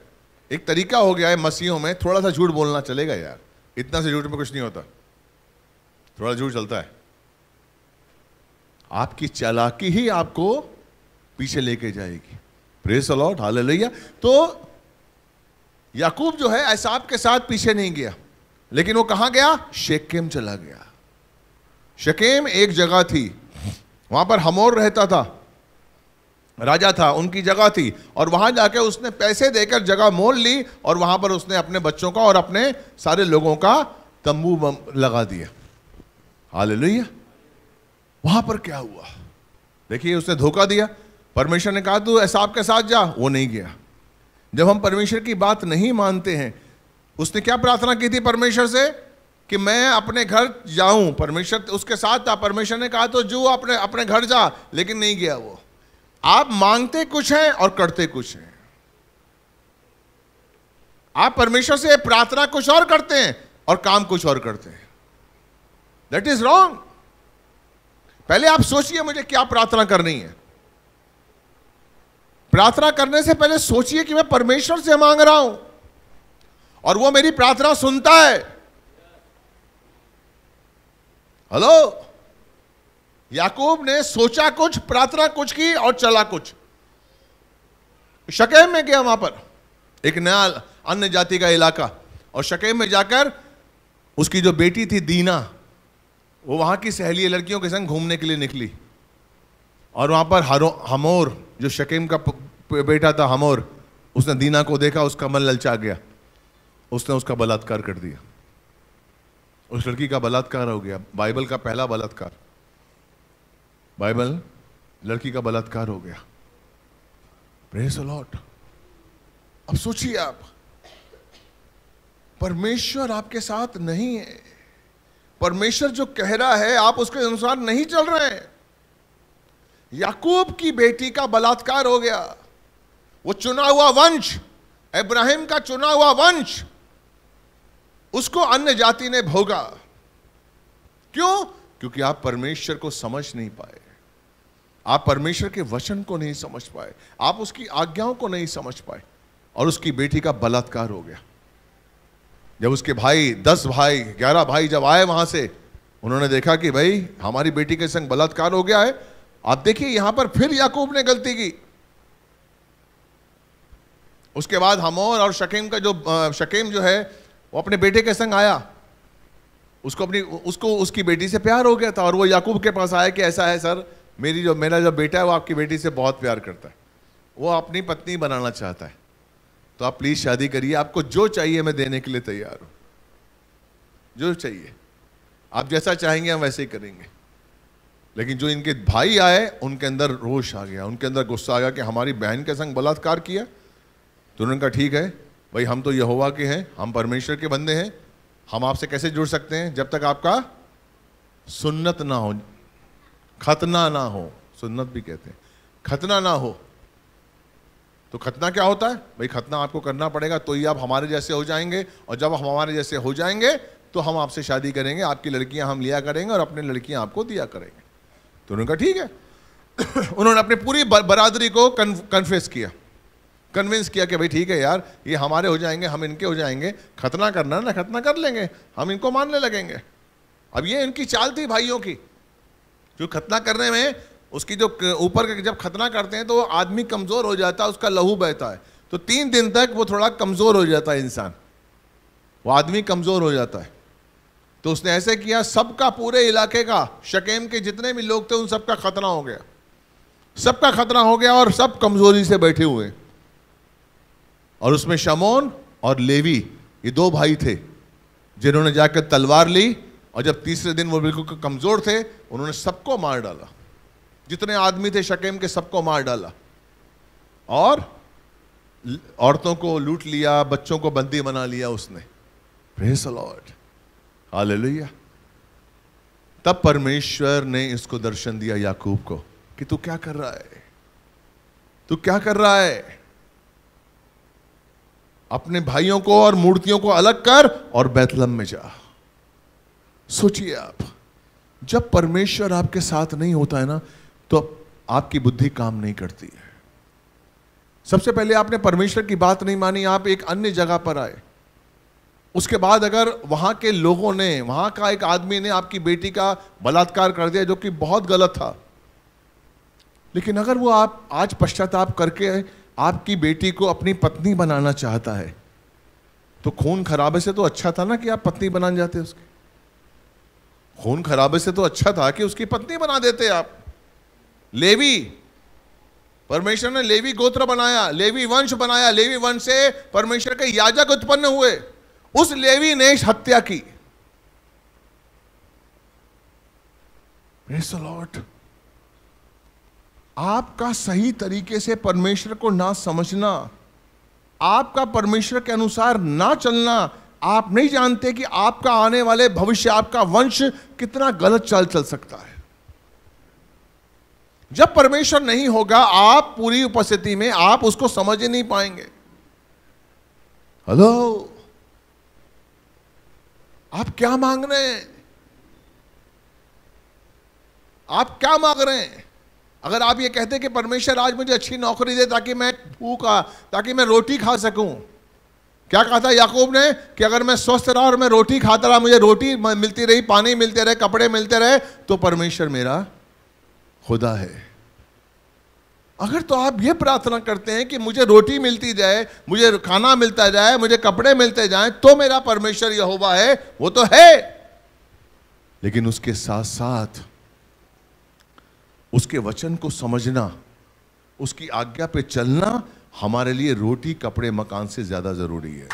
एक तरीका हो गया है मसीहों में थोड़ा सा झूठ बोलना चलेगा यार इतना से झूठ में कुछ नहीं होता थोड़ा झूठ चलता है आपकी चालाकी ही आपको पीछे लेके जाएगी प्रेस अलॉट हाल तो याकूब जो है ऐसा के साथ पीछे नहीं गया लेकिन वो कहां गया शेकेम चला गया शकेम एक जगह थी वहां पर हमोर रहता था राजा था उनकी जगह थी और वहां जाके उसने पैसे देकर जगह मोल ली और वहां पर उसने अपने बच्चों का और अपने सारे लोगों का तंबू लगा दिया हाल वहां पर क्या हुआ देखिए उसने धोखा दिया परमेश्वर ने कहा तू ऐसा के साथ जा वो नहीं गया जब हम परमेश्वर की बात नहीं मानते हैं उसने क्या प्रार्थना की थी परमेश्वर से कि मैं अपने घर जाऊं परमेश्वर तो उसके साथ था परमेश्वर ने कहा तो जो अपने अपने घर जा लेकिन नहीं गया वो आप मांगते कुछ हैं और करते कुछ हैं आप परमेश्वर से प्रार्थना कुछ और करते हैं और काम कुछ और करते हैं दैट इज रॉन्ग पहले आप सोचिए मुझे क्या प्रार्थना करनी है प्रार्थना करने से पहले सोचिए कि मैं परमेश्वर से मांग रहा हूं और वो मेरी प्रार्थना सुनता है हेलो याकूब ने सोचा कुछ प्रार्थना कुछ की और चला कुछ शकेम में गया वहां पर एक नया अन्य जाति का इलाका और शकेम में जाकर उसकी जो बेटी थी दीना वो वहां की सहेली लड़कियों के संग घूमने के लिए निकली और वहां पर हरो हमोर जो शकेम का बेटा था हमोर उसने दीना को देखा उसका मन ललचा गया उसने उसका बलात्कार कर दिया उस लड़की का बलात्कार हो गया बाइबल का पहला बलात्कार बाइबल लड़की का बलात्कार हो गया प्रेस लॉट अब सोचिए आप परमेश्वर आपके साथ नहीं है परमेश्वर जो कह रहा है आप उसके अनुसार नहीं चल रहे हैं याकूब की बेटी का बलात्कार हो गया वो चुना हुआ वंश इब्राहिम का चुना हुआ वंश उसको अन्य जाति ने भोगा क्यों क्योंकि आप परमेश्वर को समझ नहीं पाए आप परमेश्वर के वचन को नहीं समझ पाए आप उसकी आज्ञाओं को नहीं समझ पाए और उसकी बेटी का बलात्कार हो गया जब उसके भाई दस भाई ग्यारह भाई जब आए वहां से उन्होंने देखा कि भाई हमारी बेटी के संग बलात्कार हो गया है आप देखिए यहां पर फिर याकूब ने गलती की उसके बाद हमोर और शकेम का जो शकेम जो है वो अपने बेटे के संग आया उसको अपनी उसको उसकी बेटी से प्यार हो गया था और वो याकूब के पास आया कि ऐसा है सर मेरी जो मेरा जो बेटा है वो आपकी बेटी से बहुत प्यार करता है वो अपनी पत्नी बनाना चाहता है तो आप प्लीज़ शादी करिए आपको जो चाहिए मैं देने के लिए तैयार हूँ जो चाहिए आप जैसा चाहेंगे हम वैसे ही करेंगे लेकिन जो इनके भाई आए उनके अंदर रोष आ गया उनके अंदर गुस्सा आ गया कि हमारी बहन के संग बलात्कार किया तो उन्होंने कहा ठीक है भाई हम तो यहोवा के हैं हम परमेश्वर के बंदे हैं हम आपसे कैसे जुड़ सकते हैं जब तक आपका सुन्नत ना हो खतना ना हो सुन्नत भी कहते हैं खतना ना हो तो खतना क्या होता है भाई खतना आपको करना पड़ेगा तो ही आप हमारे जैसे हो जाएंगे और जब हम हमारे जैसे हो जाएंगे तो हम आपसे शादी करेंगे आपकी लड़कियां हम लिया करेंगे और अपनी लड़कियां आपको दिया करेंगे तो उन्होंने कहा ठीक है उन्होंने अपनी पूरी बरादरी को कन्फेस किया कन्विंस किया कि भाई ठीक है यार ये हमारे हो जाएंगे हम इनके हो जाएंगे खतना करना ना खतना कर लेंगे हम इनको मानने लगेंगे अब ये इनकी चाल थी भाइयों की जो खतना करने में उसकी जो ऊपर के जब खतना करते हैं तो आदमी कमज़ोर हो जाता है उसका लहू बहता है तो तीन दिन तक वो थोड़ा कमज़ोर हो जाता है इंसान वो आदमी कमज़ोर हो जाता है तो उसने ऐसे किया सबका पूरे इलाके का शकेम के जितने भी लोग थे उन सबका खतना हो गया सबका खतना हो गया और सब कमज़ोरी से बैठे हुए हैं और उसमें शमोन और लेवी ये दो भाई थे जिन्होंने जाकर तलवार ली और जब तीसरे दिन वो बिल्कुल कमज़ोर थे उन्होंने सबको मार डाला जितने आदमी थे शकेम के सबको मार डाला और औरतों को लूट लिया बच्चों को बंदी बना लिया उसने प्रेस लॉर्ड हालेलुया तब परमेश्वर ने इसको दर्शन दिया याकूब को कि तू क्या कर रहा है तू क्या कर रहा है अपने भाइयों को और मूर्तियों को अलग कर और बैतलम में जा सोचिए आप जब परमेश्वर आपके साथ नहीं होता है ना तो आपकी बुद्धि काम नहीं करती है सबसे पहले आपने परमेश्वर की बात नहीं मानी आप एक अन्य जगह पर आए उसके बाद अगर वहां के लोगों ने वहां का एक आदमी ने आपकी बेटी का बलात्कार कर दिया जो कि बहुत गलत था लेकिन अगर वो आप आज पश्चाताप करके आपकी बेटी को अपनी पत्नी बनाना चाहता है तो खून खराबे से तो अच्छा था ना कि आप पत्नी बना जाते उसके खून खराबे से तो अच्छा था कि उसकी पत्नी बना देते आप लेवी परमेश्वर ने लेवी गोत्र बनाया लेवी वंश बनाया लेवी वंश से परमेश्वर के याजक उत्पन्न हुए उस लेवी ने हत्या की लॉर्ड आपका सही तरीके से परमेश्वर को ना समझना आपका परमेश्वर के अनुसार ना चलना आप नहीं जानते कि आपका आने वाले भविष्य आपका वंश कितना गलत चल चल सकता है जब परमेश्वर नहीं होगा आप पूरी उपस्थिति में आप उसको समझ ही नहीं पाएंगे हेलो आप क्या मांग रहे हैं आप क्या मांग रहे हैं अगर आप ये कहते कि परमेश्वर आज मुझे अच्छी नौकरी दे ताकि मैं भूखा ताकि मैं रोटी खा सकूं क्या कहा था याकूब ने कि अगर मैं स्वस्थ रहा और मैं रोटी खाता रहा मुझे रोटी मिलती रही पानी मिलते रहे कपड़े मिलते रहे तो परमेश्वर मेरा खुदा है अगर तो आप ये प्रार्थना करते हैं कि मुझे रोटी मिलती जाए मुझे खाना मिलता जाए मुझे कपड़े मिलते जाए तो मेरा परमेश्वर यहोवा है वो तो है लेकिन उसके साथ साथ उसके वचन को समझना उसकी आज्ञा पे चलना हमारे लिए रोटी कपड़े मकान से ज्यादा जरूरी है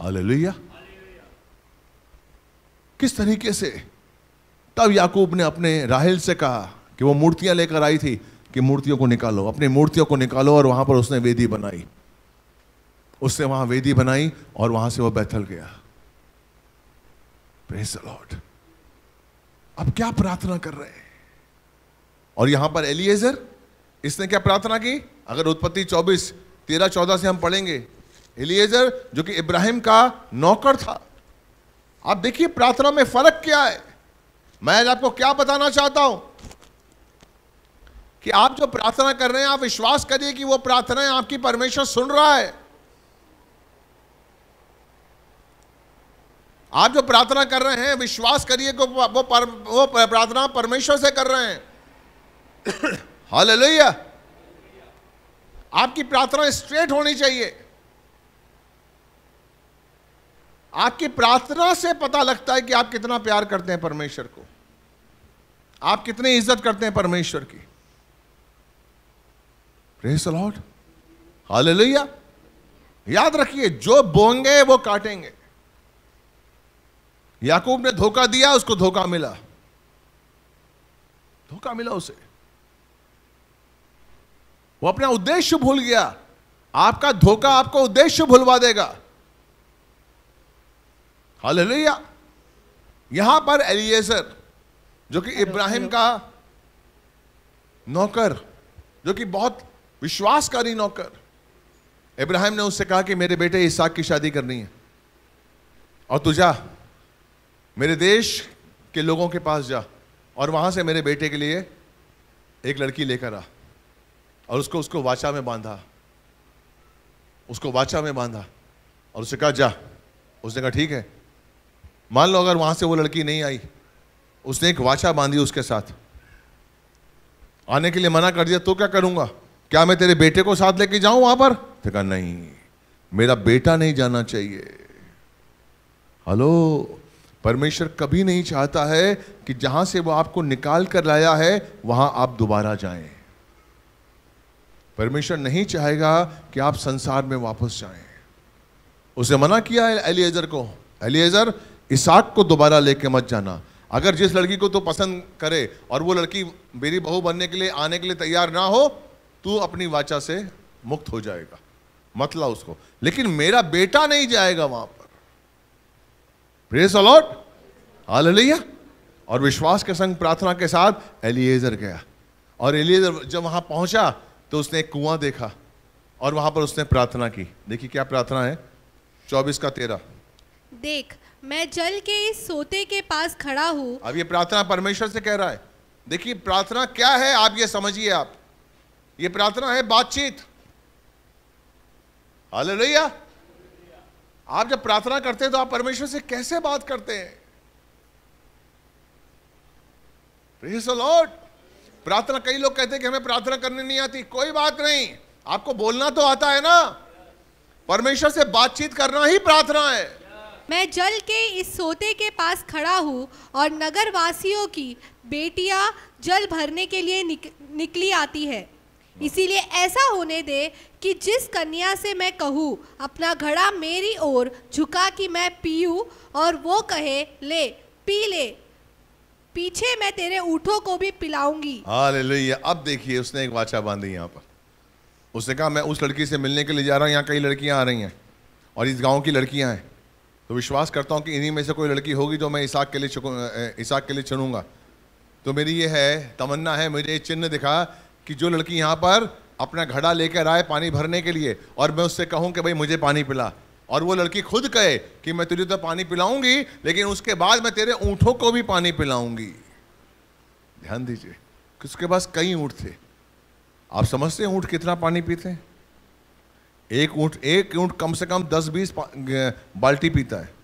हालेलुया किस तरीके से तब याकूब ने अपने राहल से कहा कि वो मूर्तियां लेकर आई थी कि मूर्तियों को निकालो अपनी मूर्तियों को निकालो और वहां पर उसने वेदी बनाई उसने वहां वेदी बनाई और वहां से वो बैथल गया प्रेस लॉर्ड अब क्या प्रार्थना कर रहे हैं और यहां पर एलिएजर इसने क्या प्रार्थना की अगर उत्पत्ति 24 तेरह चौदह से हम पढ़ेंगे एलिएजर जो कि इब्राहिम का नौकर था आप देखिए प्रार्थना में फर्क क्या है मैं आज आपको क्या बताना चाहता हूं कि आप जो प्रार्थना कर रहे हैं आप विश्वास करिए कि वो प्रार्थनाएं आपकी परमेश्वर सुन रहा है आप जो प्रार्थना कर रहे हैं विश्वास करिए कि वो पर, वो प्रार्थना परमेश्वर से कर रहे हैं हाल लोहिया आपकी प्रार्थना स्ट्रेट होनी चाहिए आपकी प्रार्थना से पता लगता है कि आप कितना प्यार करते हैं परमेश्वर को आप कितनी इज्जत करते हैं परमेश्वर की प्रेस लॉर्ड हाल याद रखिए जो बोंगे वो काटेंगे याकूब ने धोखा दिया उसको धोखा मिला धोखा मिला उसे वो अपना उद्देश्य भूल गया आपका धोखा आपको उद्देश्य भूलवा देगा लिया यहां पर एलिएसर जो कि इब्राहिम का नौकर जो कि बहुत विश्वासकारी नौकर इब्राहिम ने उससे कहा कि मेरे बेटे इसाक की शादी करनी है और तुझा मेरे देश के लोगों के पास जा और वहां से मेरे बेटे के लिए एक लड़की लेकर आ और उसको उसको वाचा में बांधा उसको वाचा में बांधा और उससे कहा जा उसने कहा ठीक है मान लो अगर वहां से वो लड़की नहीं आई उसने एक वाचा बांधी उसके साथ आने के लिए मना कर दिया तो क्या करूँगा क्या मैं तेरे बेटे को साथ लेके जाऊं वहां पर तो कहा नहीं मेरा बेटा नहीं जाना चाहिए हेलो परमेश्वर कभी नहीं चाहता है कि जहां से वो आपको निकाल कर लाया है वहां आप दोबारा जाएं। परमेश्वर नहीं चाहेगा कि आप संसार में वापस जाएं। उसे मना किया है एलियजर को एलियजर इसाक को दोबारा लेके मत जाना अगर जिस लड़की को तो पसंद करे और वो लड़की मेरी बहू बनने के लिए आने के लिए तैयार ना हो तू अपनी वाचा से मुक्त हो जाएगा मतला उसको लेकिन मेरा बेटा नहीं जाएगा वहां पर प्रेस अलॉट हालेलुया और विश्वास के संग प्रार्थना के साथ एलिएजर गया और एलिएजर जब वहां पहुंचा तो उसने एक कुआं देखा और वहां पर उसने प्रार्थना की देखिए क्या प्रार्थना है चौबीस का तेरह देख मैं जल के इस सोते के पास खड़ा हूँ अब ये प्रार्थना परमेश्वर से कह रहा है देखिए प्रार्थना क्या है आप ये समझिए आप ये प्रार्थना है बातचीत हालेलुया आप जब प्रार्थना करते हैं तो आप परमेश्वर से कैसे बात करते हैं लॉर्ड प्रार्थना कई लोग कहते हैं कि हमें प्रार्थना करने नहीं आती कोई बात नहीं आपको बोलना तो आता है ना परमेश्वर से बातचीत करना ही प्रार्थना है मैं जल के इस सोते के पास खड़ा हूँ और नगर वासियों की बेटियाँ जल भरने के लिए निक, निकली आती है इसीलिए ऐसा होने दे कि जिस कन्या से मैं कहूँ अपना घड़ा मेरी ओर झुका कि मैं पीऊँ और वो कहे ले पी ले पीछे मैं तेरे ऊँटों को भी पिलाऊंगी अब देखिए उसने एक वाचा बांधी यहाँ पर उसने कहा मैं उस लड़की से मिलने के लिए जा रहा हूँ यहाँ कई लड़कियाँ आ रही हैं और इस गाँव की लड़कियाँ हैं तो विश्वास करता हूँ कि इन्हीं में से कोई लड़की होगी जो मैं इसाक के लिए इसाक के लिए चुनूंगा तो मेरी ये है तमन्ना है मुझे चिन्ह दिखा कि जो लड़की यहाँ पर अपना घड़ा लेकर आए पानी भरने के लिए और मैं उससे कहूँ कि भाई मुझे पानी पिला और वो लड़की खुद कहे कि मैं तुझे तो पानी पिलाऊंगी लेकिन उसके बाद मैं तेरे ऊँटों को भी पानी पिलाऊंगी ध्यान दीजिए उसके पास कई ऊँट थे आप समझते हैं ऊँट कितना पानी पीते हैं एक ऊँट एक ऊँट कम से कम दस बीस बाल्टी पीता है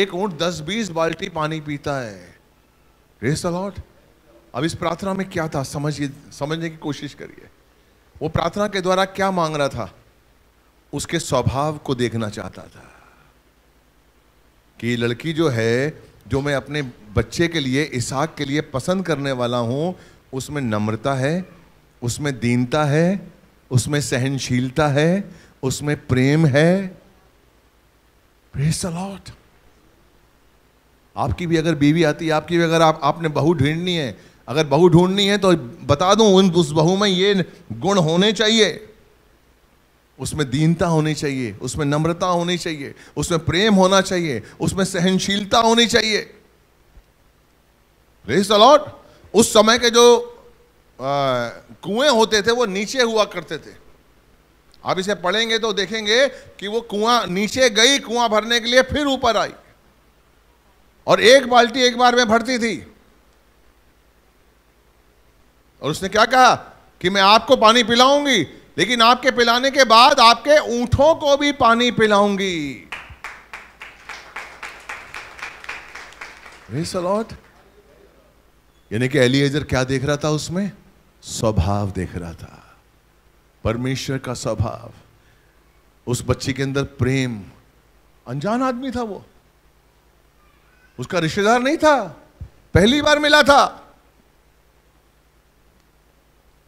एक ऊँट दस बीस बाल्टी पानी पीता है रेस अलॉट अब इस प्रार्थना में क्या था समझिए समझने की कोशिश करिए वो प्रार्थना के द्वारा क्या मांग रहा था उसके स्वभाव को देखना चाहता था कि लड़की जो है जो मैं अपने बच्चे के लिए इसाक के लिए पसंद करने वाला हूं उसमें नम्रता है उसमें दीनता है उसमें सहनशीलता है उसमें प्रेम है आपकी भी अगर बीवी आती है आपकी भी अगर आप आपने बहू ढूंढनी है अगर बहू ढूंढनी है तो बता दूं उन उस बहू में ये गुण होने चाहिए उसमें दीनता होनी चाहिए उसमें नम्रता होनी चाहिए उसमें प्रेम होना चाहिए उसमें सहनशीलता होनी चाहिए अलॉट उस समय के जो कुएं होते थे वो नीचे हुआ करते थे आप इसे पढ़ेंगे तो देखेंगे कि वो कुआं नीचे गई कुआं भरने के लिए फिर ऊपर आई और एक बाल्टी एक बार में भरती थी और उसने क्या कहा कि मैं आपको पानी पिलाऊंगी लेकिन आपके पिलाने के बाद आपके ऊंटों को भी पानी पिलाऊंगी लॉर्ड यानी कि एलिएजर क्या देख रहा था उसमें स्वभाव देख रहा था परमेश्वर का स्वभाव उस बच्ची के अंदर प्रेम अनजान आदमी था वो उसका रिश्तेदार नहीं था पहली बार मिला था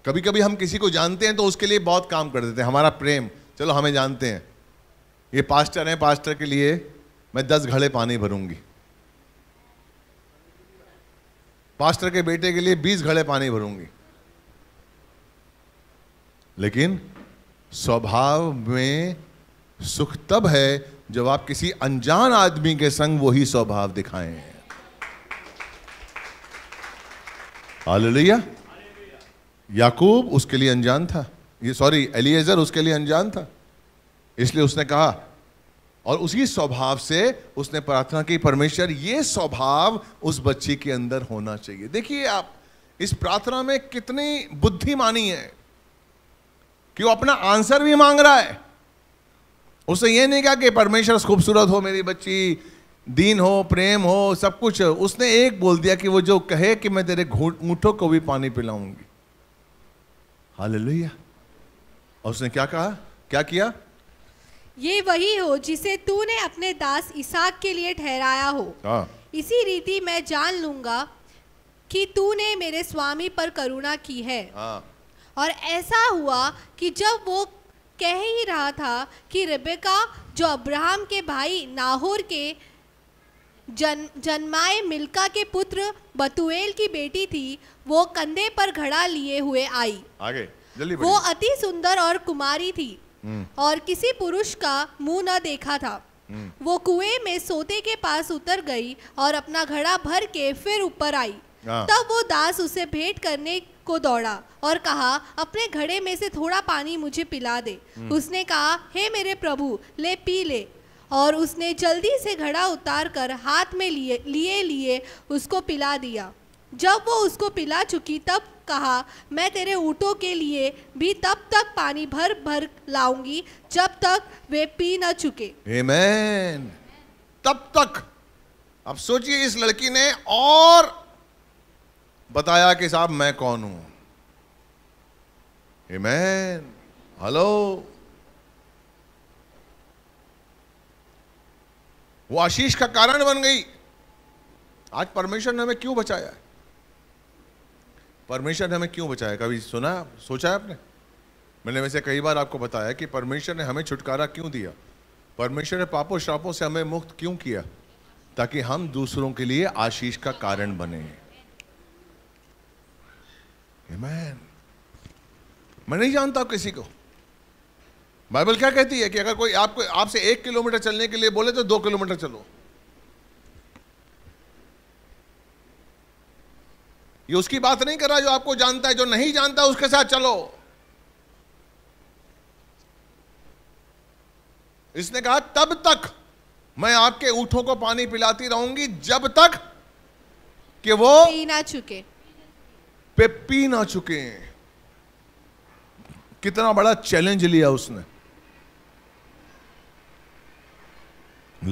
कभी कभी हम किसी को जानते हैं तो उसके लिए बहुत काम कर देते हैं हमारा प्रेम चलो हमें जानते हैं ये पास्टर हैं पास्टर के लिए मैं दस घड़े पानी भरूंगी पास्टर के बेटे के लिए बीस घड़े पानी भरूंगी लेकिन स्वभाव में सुख तब है जब आप किसी अनजान आदमी के संग वही स्वभाव दिखाएं हालेलुया याकूब उसके लिए अनजान था ये सॉरी एलिएजर उसके लिए अनजान था इसलिए उसने कहा और उसी स्वभाव से उसने प्रार्थना की परमेश्वर ये स्वभाव उस बच्ची के अंदर होना चाहिए देखिए आप इस प्रार्थना में कितनी बुद्धि मानी है कि वो अपना आंसर भी मांग रहा है उसने ये नहीं कहा कि परमेश्वर खूबसूरत हो मेरी बच्ची दीन हो प्रेम हो सब कुछ उसने एक बोल दिया कि वो जो कहे कि मैं तेरे घूट को भी पानी पिलाऊंगी हालेलुया और उसने क्या कहा क्या किया ये वही हो जिसे तूने अपने दास इसाक के लिए ठहराया हो आ, हाँ। इसी रीति मैं जान लूंगा कि तूने मेरे स्वामी पर करुणा की है आ, हाँ। और ऐसा हुआ कि जब वो कह ही रहा था कि रिबेका जो अब्राहम के भाई नाहोर के जन जन्माए मिल्का के पुत्र बतुएल की बेटी थी वो कंधे पर घड़ा लिए हुए आई आगे जल्दी वो अति सुंदर और कुमारी थी हम्म। और किसी पुरुष का मुंह न देखा था हम्म। वो कुएं में सोते के पास उतर गई और अपना घड़ा भर के फिर ऊपर आई हाँ। तब वो दास उसे भेंट करने को दौड़ा और कहा अपने घड़े में से थोड़ा पानी मुझे पिला दे हम्म। उसने कहा हे मेरे प्रभु ले पी ले और उसने जल्दी से घड़ा उतार कर हाथ में लिए लिए लिए उसको पिला दिया जब वो उसको पिला चुकी तब कहा मैं तेरे ऊँटों के लिए भी तब तक पानी भर भर लाऊंगी जब तक वे पी न चुके Amen. तब तक अब सोचिए इस लड़की ने और बताया कि साहब मैं कौन हूं हेलो वो आशीष का कारण बन गई आज परमेश्वर ने हमें क्यों बचाया है परमेश्वर ने हमें क्यों बचाया कभी सुना सोचा है आपने मैंने वैसे कई बार आपको बताया कि परमेश्वर ने हमें छुटकारा क्यों दिया परमेश्वर ने पापों श्रापों से हमें मुक्त क्यों किया ताकि हम दूसरों के लिए आशीष का कारण बने मैं नहीं जानता किसी को बाइबल क्या कहती है कि अगर कोई आपको आपसे एक किलोमीटर चलने के लिए बोले तो दो किलोमीटर चलो ये उसकी बात नहीं कर रहा जो आपको जानता है जो नहीं जानता उसके साथ चलो इसने कहा तब तक मैं आपके ऊंटों को पानी पिलाती रहूंगी जब तक कि वो पी ना चुके पे पी ना चुके कितना बड़ा चैलेंज लिया उसने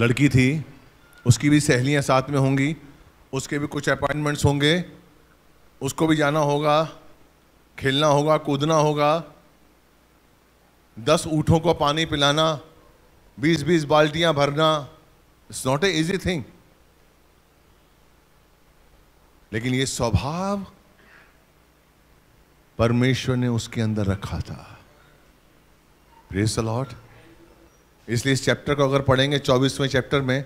लड़की थी उसकी भी सहेलियाँ साथ में होंगी उसके भी कुछ अपॉइंटमेंट्स होंगे उसको भी जाना होगा खेलना होगा कूदना होगा दस ऊँटों को पानी पिलाना बीस बीस बाल्टियाँ भरना it's not a easy thing लेकिन ये स्वभाव परमेश्वर ने उसके अंदर रखा था प्रेस लॉट इसलिए इस चैप्टर को अगर पढ़ेंगे चौबीसवें चैप्टर में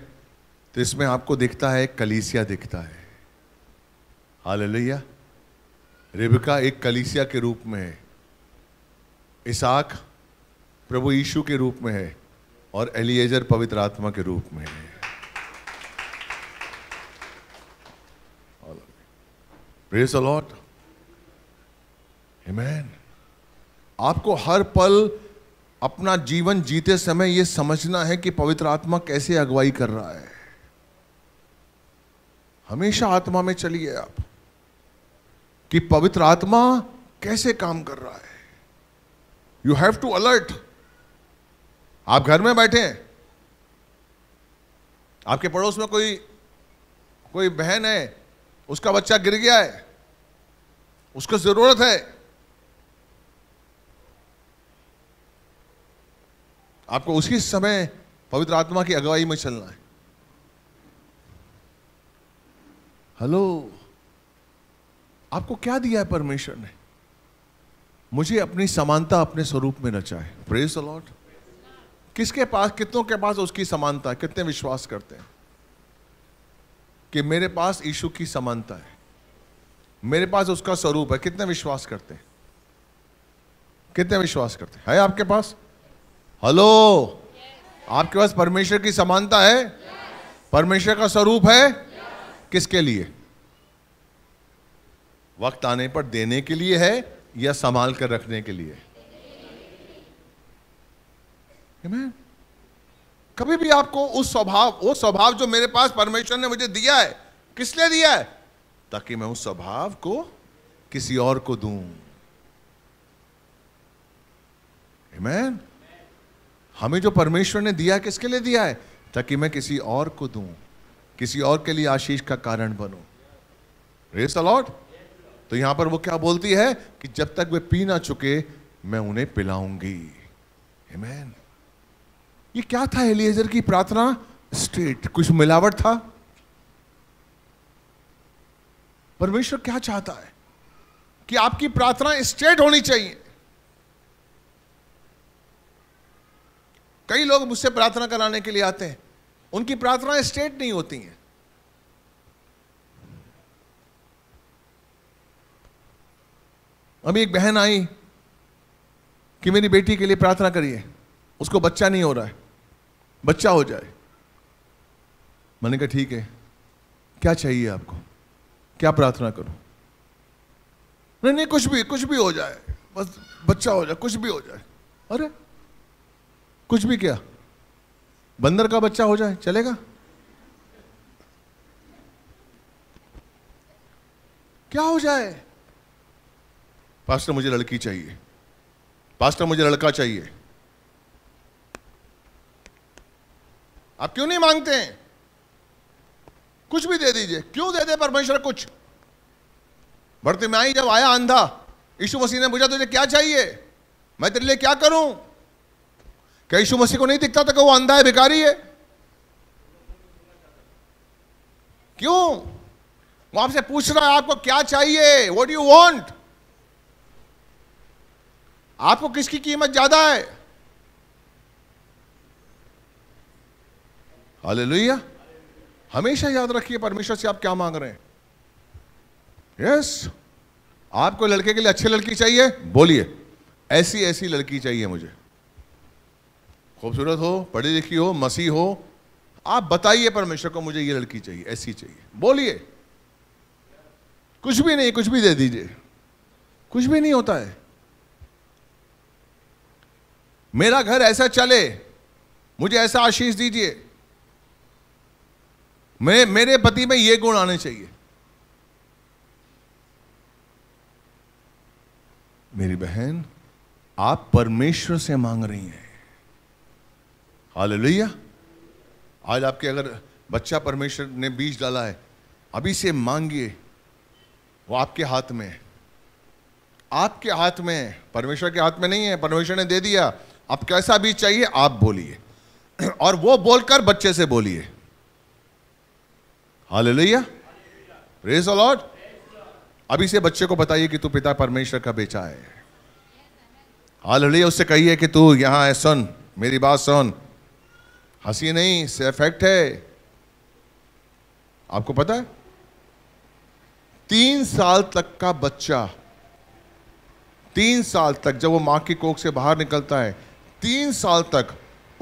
तो इसमें आपको दिखता है कलीसिया दिखता है हाल लोहिया रेबिका एक कलीसिया के रूप में है इसाक प्रभु यीशु के रूप में है और एलिएजर पवित्र आत्मा के रूप में है प्रेस अलॉट हिमैन आपको हर पल अपना जीवन जीते समय यह समझना है कि पवित्र आत्मा कैसे अगुवाई कर रहा है हमेशा आत्मा में चलिए आप कि पवित्र आत्मा कैसे काम कर रहा है यू हैव टू अलर्ट आप घर में बैठे हैं आपके पड़ोस में कोई कोई बहन है उसका बच्चा गिर गया है उसको जरूरत है आपको उसी समय पवित्र आत्मा की अगुवाई में चलना है हेलो आपको क्या दिया है परमेश्वर ने मुझे अपनी समानता अपने स्वरूप में है प्रेस अलॉट किसके पास कितनों के पास उसकी समानता है कितने विश्वास करते हैं कि मेरे पास यीशु की समानता है मेरे पास उसका स्वरूप है कितने विश्वास करते हैं कितने विश्वास करते हैं है आपके पास हेलो आपके पास परमेश्वर की समानता है परमेश्वर का स्वरूप है किसके लिए वक्त आने पर देने के लिए है या संभाल कर रखने के लिए Amen. कभी भी आपको उस स्वभाव वो स्वभाव जो मेरे पास परमेश्वर ने मुझे दिया है किस लिए दिया है ताकि मैं उस स्वभाव को किसी और को दूं Amen. हमें जो परमेश्वर ने दिया किसके लिए दिया है ताकि मैं किसी और को दूं किसी और के लिए आशीष का कारण बनूं रेस अलॉट तो यहां पर वो क्या बोलती है कि जब तक वे पी ना चुके मैं उन्हें पिलाऊंगी हेमैन ये क्या था एलिएजर की प्रार्थना स्ट्रेट कुछ मिलावट था परमेश्वर क्या चाहता है कि आपकी प्रार्थना स्ट्रेट होनी चाहिए कई लोग मुझसे प्रार्थना कराने के लिए आते हैं उनकी प्रार्थनाएं स्ट्रेट नहीं होती हैं अभी एक बहन आई कि मेरी बेटी के लिए प्रार्थना करिए उसको बच्चा नहीं हो रहा है बच्चा हो जाए मैंने कहा ठीक है क्या चाहिए आपको क्या प्रार्थना करो नहीं नहीं कुछ भी कुछ भी हो जाए बस बच्चा हो जाए कुछ भी हो जाए अरे कुछ भी क्या बंदर का बच्चा हो जाए चलेगा क्या हो जाए पास्टर मुझे लड़की चाहिए पास्टर मुझे लड़का चाहिए आप क्यों नहीं मांगते हैं कुछ भी दे दीजिए क्यों दे दे परमेश्वर कुछ बढ़ते मैं ही जब आया अंधा यीशु मसीह ने पूछा तुझे क्या चाहिए मैं तेरे लिए क्या करूं क्या यीशु मसीह को नहीं दिखता था कि वो अंधा है भिकारी है क्यों वो आपसे पूछ रहा है आपको क्या चाहिए वॉट यू वॉन्ट आपको किसकी कीमत ज्यादा है लोहिया हमेशा याद रखिए परमेश्वर से आप क्या मांग रहे हैं यस yes. आपको लड़के के लिए अच्छी लड़की चाहिए बोलिए ऐसी ऐसी लड़की चाहिए मुझे खूबसूरत हो पढ़ी लिखी हो मसीह हो आप बताइए परमेश्वर को मुझे ये लड़की चाहिए ऐसी चाहिए बोलिए कुछ भी नहीं कुछ भी दे दीजिए कुछ भी नहीं होता है मेरा घर ऐसा चले मुझे ऐसा आशीष दीजिए मैं मेरे पति में ये गुण आने चाहिए मेरी बहन आप परमेश्वर से मांग रही हैं हालेलुया आज आपके अगर बच्चा परमेश्वर ने बीज डाला है अभी से मांगिए वो आपके हाथ में है आपके हाथ में है परमेश्वर के हाथ में नहीं है परमेश्वर ने दे दिया आप कैसा बीज चाहिए आप बोलिए और वो बोलकर बच्चे से बोलिए हालेलुया प्रेज लॉर्ड अभी से बच्चे को बताइए कि तू पिता परमेश्वर का बेचा है हालेलुया उससे कहिए कि तू यहां है सुन मेरी बात सुन हंसी नहीं से फैक्ट है आपको पता है तीन साल तक का बच्चा तीन साल तक जब वो माँ की कोख से बाहर निकलता है तीन साल तक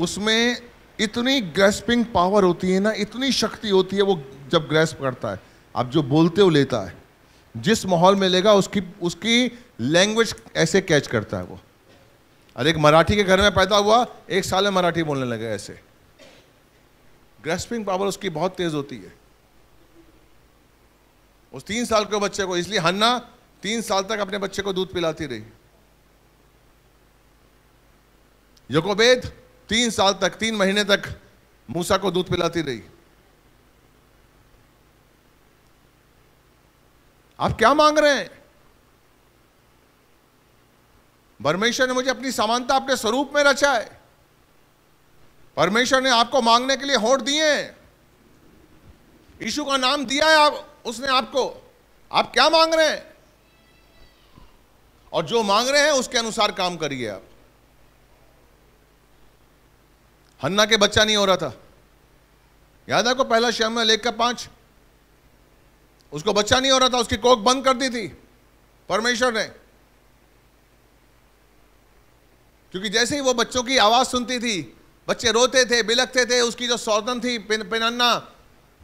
उसमें इतनी ग्रेस्पिंग पावर होती है ना इतनी शक्ति होती है वो जब ग्रेस्प करता है आप जो बोलते हो लेता है जिस माहौल में लेगा उसकी उसकी लैंग्वेज ऐसे कैच करता है वो अरे एक मराठी के घर में पैदा हुआ एक साल में मराठी बोलने लगे ऐसे ग्रेस्पिंग पावर उसकी बहुत तेज होती है उस तीन साल के बच्चे को इसलिए हन्ना तीन साल तक अपने बच्चे को दूध पिलाती रही यकोबेद तीन साल तक तीन महीने तक मूसा को दूध पिलाती रही आप क्या मांग रहे हैं परमेश्वर ने मुझे अपनी समानता अपने स्वरूप में रचा है परमेश्वर ने आपको मांगने के लिए होट दिए यीशु का नाम दिया है आप उसने आपको आप क्या मांग रहे हैं और जो मांग रहे हैं उसके अनुसार काम करिए आप हन्ना के बच्चा नहीं हो रहा था याद है को पहला श्याम लेख का पांच उसको बच्चा नहीं हो रहा था उसकी कोख बंद कर दी थी परमेश्वर ने क्योंकि जैसे ही वो बच्चों की आवाज सुनती थी बच्चे रोते थे बिलकते थे उसकी जो सौदन थी पिन, पिनन्ना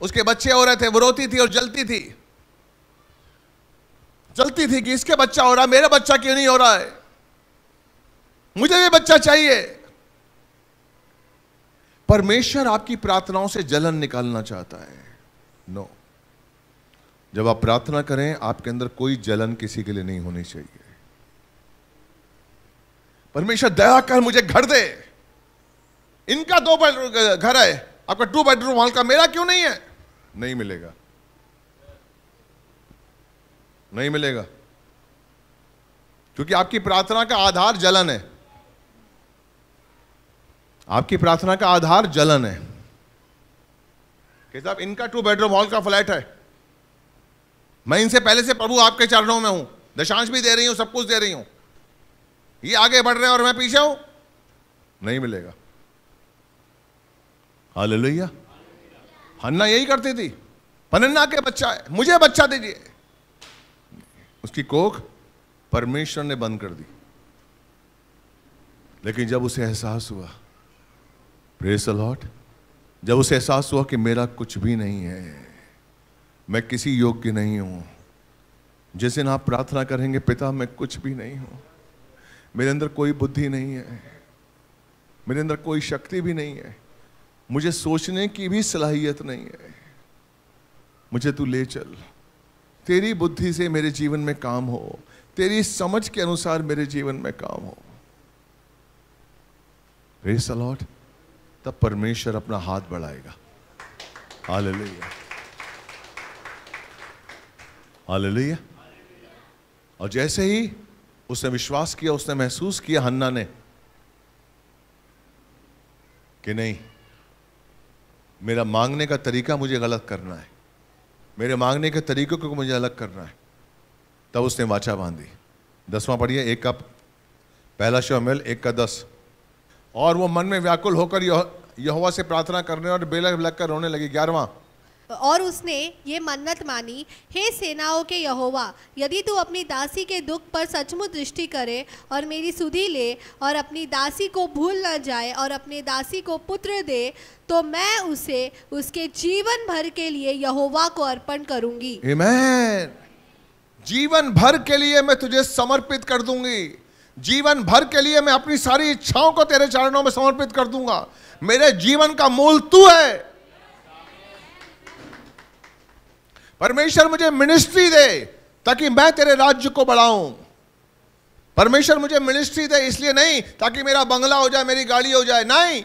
उसके बच्चे हो रहे थे वो रोती थी और जलती थी जलती थी कि इसके बच्चा हो रहा है मेरा बच्चा क्यों नहीं हो रहा है मुझे भी बच्चा चाहिए परमेश्वर आपकी प्रार्थनाओं से जलन निकालना चाहता है नो no. जब आप प्रार्थना करें आपके अंदर कोई जलन किसी के लिए नहीं होनी चाहिए परमेश्वर दया कर मुझे घर दे इनका दो घर है आपका टू बेडरूम हॉल का मेरा क्यों नहीं है नहीं मिलेगा नहीं मिलेगा क्योंकि आपकी प्रार्थना का आधार जलन है आपकी प्रार्थना का आधार जलन है साहब इनका टू बेडरूम हॉल का फ्लैट है मैं इनसे पहले से प्रभु आपके चरणों में हूं दशांश भी दे रही हूं सब कुछ दे रही हूं ये आगे बढ़ रहे हैं और मैं पीछे हूं नहीं मिलेगा हालेलुया हन्ना यही करती थी पन्ना के बच्चा है मुझे बच्चा दीजिए उसकी कोख परमेश्वर ने बंद कर दी लेकिन जब उसे एहसास हुआ प्रेस अलॉट जब उसे एहसास हुआ कि मेरा कुछ भी नहीं है मैं किसी योग्य नहीं हूं जिस दिन आप प्रार्थना करेंगे पिता मैं कुछ भी नहीं हूं मेरे अंदर कोई बुद्धि नहीं है मेरे अंदर कोई शक्ति भी नहीं है मुझे सोचने की भी सलाहियत नहीं है मुझे तू ले चल तेरी बुद्धि से मेरे जीवन में काम हो तेरी समझ के अनुसार मेरे जीवन में काम हो प्रेस तब परमेश्वर अपना हाथ बढ़ाएगा हाल लिया और जैसे ही उसने विश्वास किया उसने महसूस किया हन्ना ने कि नहीं मेरा मांगने का तरीका मुझे गलत करना है मेरे मांगने के तरीकों को मुझे अलग करना है तब उसने वाचा बांधी दसवां पढ़िए एक का पहला शमेल एक का दस और वो मन में व्याकुल होकर यह, यहोवा से प्रार्थना करने और बेलक लग कर रोने लगी ग्यारहवां और उसने ये मन्नत मानी हे सेनाओं के यहोवा यदि तू अपनी दासी के दुख पर सचमुच दृष्टि करे और मेरी सुधि ले और अपनी दासी को भूल न जाए और अपने दासी को पुत्र दे तो मैं उसे उसके जीवन भर के लिए यहोवा को अर्पण करूंगी Amen. जीवन भर के लिए मैं तुझे समर्पित कर दूंगी जीवन भर के लिए मैं अपनी सारी इच्छाओं को तेरे चरणों में समर्पित कर दूंगा मेरे जीवन का मूल तू है परमेश्वर मुझे मिनिस्ट्री दे ताकि मैं तेरे राज्य को बढ़ाऊं परमेश्वर मुझे मिनिस्ट्री दे इसलिए नहीं ताकि मेरा बंगला हो जाए मेरी गाड़ी हो जाए नहीं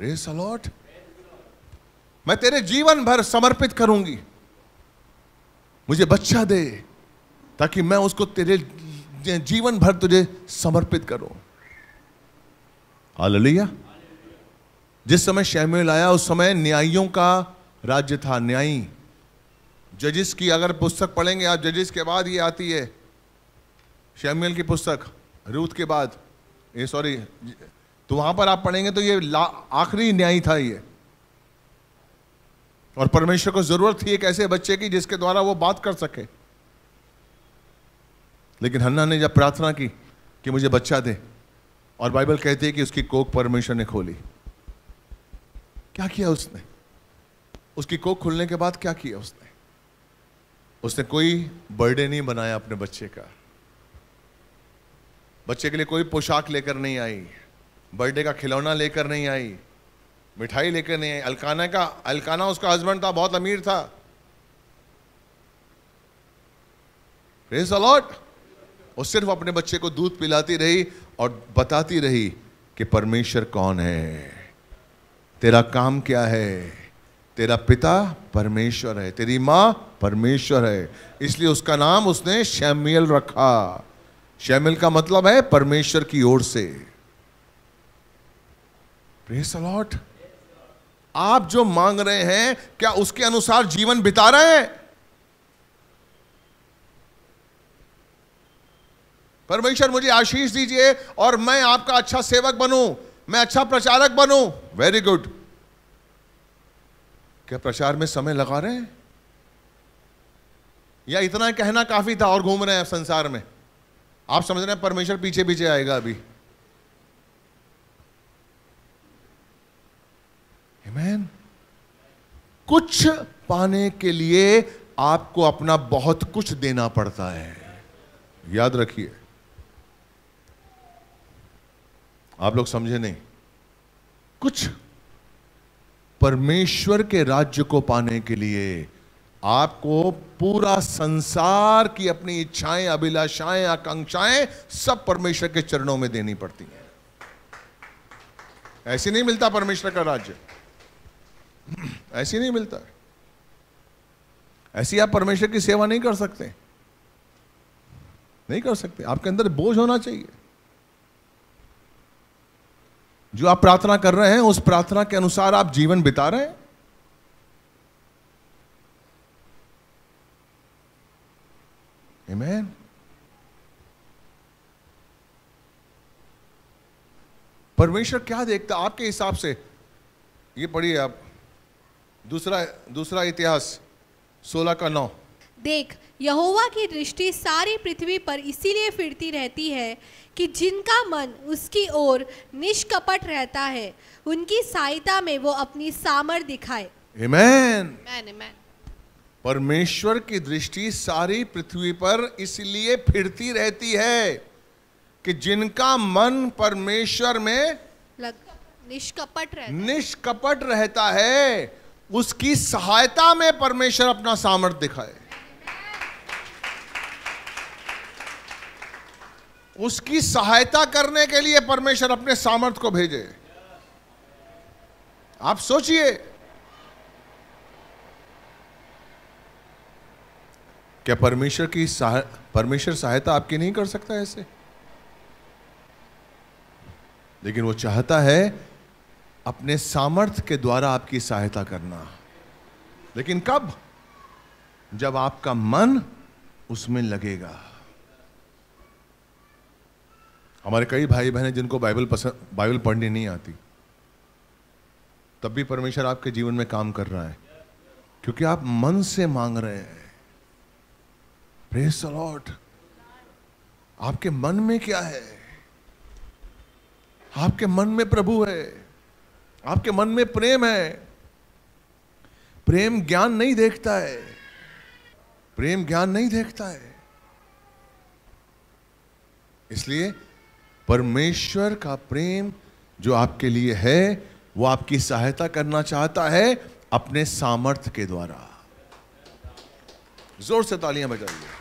रेस अलॉट मैं तेरे जीवन भर समर्पित करूंगी मुझे बच्चा दे ताकि मैं उसको तेरे जीवन भर तुझे समर्पित करूं हालेलुया जिस समय शहमेल आया उस समय न्यायियों का राज्य था न्यायी जजिस की अगर पुस्तक पढ़ेंगे आप जजिस के बाद ये आती है शहमेल की पुस्तक रूथ के बाद ये सॉरी तो वहां पर आप पढ़ेंगे तो ये आखिरी न्यायी था ये और परमेश्वर को जरूरत थी एक ऐसे बच्चे की जिसके द्वारा वो बात कर सके लेकिन हन्ना ने जब प्रार्थना की कि मुझे बच्चा दे और बाइबल कहती है कि उसकी कोख परमेश्वर ने खोली क्या किया उसने उसकी कोख खुलने के बाद क्या किया उसने उसने कोई बर्थडे नहीं बनाया अपने बच्चे का बच्चे के लिए कोई पोशाक लेकर नहीं आई बर्थडे का खिलौना लेकर नहीं आई मिठाई लेकर नहीं आई अलकाना का अलकाना उसका हस्बैंड था बहुत अमीर था प्रेज अलॉट वो सिर्फ अपने बच्चे को दूध पिलाती रही और बताती रही कि परमेश्वर कौन है तेरा काम क्या है तेरा पिता परमेश्वर है तेरी माँ परमेश्वर है इसलिए उसका नाम उसने शैमियल रखा शैमिल का मतलब है परमेश्वर की ओर से प्रेस आप जो मांग रहे हैं क्या उसके अनुसार जीवन बिता रहे हैं परमेश्वर मुझे आशीष दीजिए और मैं आपका अच्छा सेवक बनूं मैं अच्छा प्रचारक बनूं वेरी गुड क्या प्रचार में समय लगा रहे हैं या इतना कहना काफी था और घूम रहे हैं संसार में आप समझ रहे हैं परमेश्वर पीछे पीछे आएगा अभी Amen. कुछ पाने के लिए आपको अपना बहुत कुछ देना पड़ता है याद रखिए आप लोग समझे नहीं कुछ परमेश्वर के राज्य को पाने के लिए आपको पूरा संसार की अपनी इच्छाएं अभिलाषाएं आकांक्षाएं सब परमेश्वर के चरणों में देनी पड़ती हैं ऐसे नहीं मिलता परमेश्वर का राज्य ऐसे नहीं मिलता ऐसी आप परमेश्वर की सेवा नहीं कर सकते नहीं कर सकते आपके अंदर बोझ होना चाहिए जो आप प्रार्थना कर रहे हैं उस प्रार्थना के अनुसार आप जीवन बिता रहे हैं Amen. परमेश्वर क्या देखता आपके हिसाब से ये पढ़िए आप दूसरा दूसरा इतिहास सोलह का नौ देख यहोवा की दृष्टि सारी पृथ्वी पर इसीलिए फिरती रहती है कि जिनका मन उसकी ओर निष्कपट रहता है उनकी सहायता में वो अपनी सामर दिखाए Amen. Amen, amen. परमेश्वर की दृष्टि सारी पृथ्वी पर इसलिए फिरती रहती है कि जिनका मन परमेश्वर में लग, निष्कपट रहता निष्कपट रहता है उसकी सहायता में परमेश्वर अपना सामर्थ्य दिखाए उसकी सहायता करने के लिए परमेश्वर अपने सामर्थ को भेजे आप सोचिए क्या परमेश्वर की परमेश्वर सहायता आपकी नहीं कर सकता ऐसे लेकिन वो चाहता है अपने सामर्थ्य के द्वारा आपकी सहायता करना लेकिन कब जब आपका मन उसमें लगेगा हमारे कई भाई बहन हैं जिनको बाइबल पसंद बाइबल पढ़नी नहीं आती तब भी परमेश्वर आपके जीवन में काम कर रहा है क्योंकि आप मन से मांग रहे हैं प्रेस लॉर्ड आपके मन में क्या है आपके मन में प्रभु है आपके मन में प्रेम है प्रेम ज्ञान नहीं देखता है प्रेम ज्ञान नहीं देखता है इसलिए परमेश्वर का प्रेम जो आपके लिए है वो आपकी सहायता करना चाहता है अपने सामर्थ्य के द्वारा जोर से तालियां बजाइए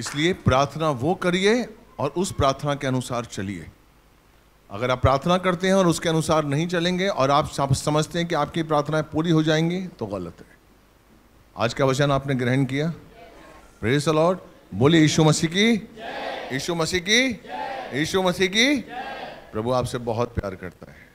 इसलिए प्रार्थना वो करिए और उस प्रार्थना के अनुसार चलिए अगर आप प्रार्थना करते हैं और उसके अनुसार नहीं चलेंगे और आप समझते हैं कि आपकी प्रार्थनाएं पूरी हो जाएंगी तो गलत है आज का वचन आपने ग्रहण किया प्रेस लॉर्ड बोलिए यीशु मसीह की यीशु मसीह की यीशु मसीह की प्रभु आपसे बहुत प्यार करता है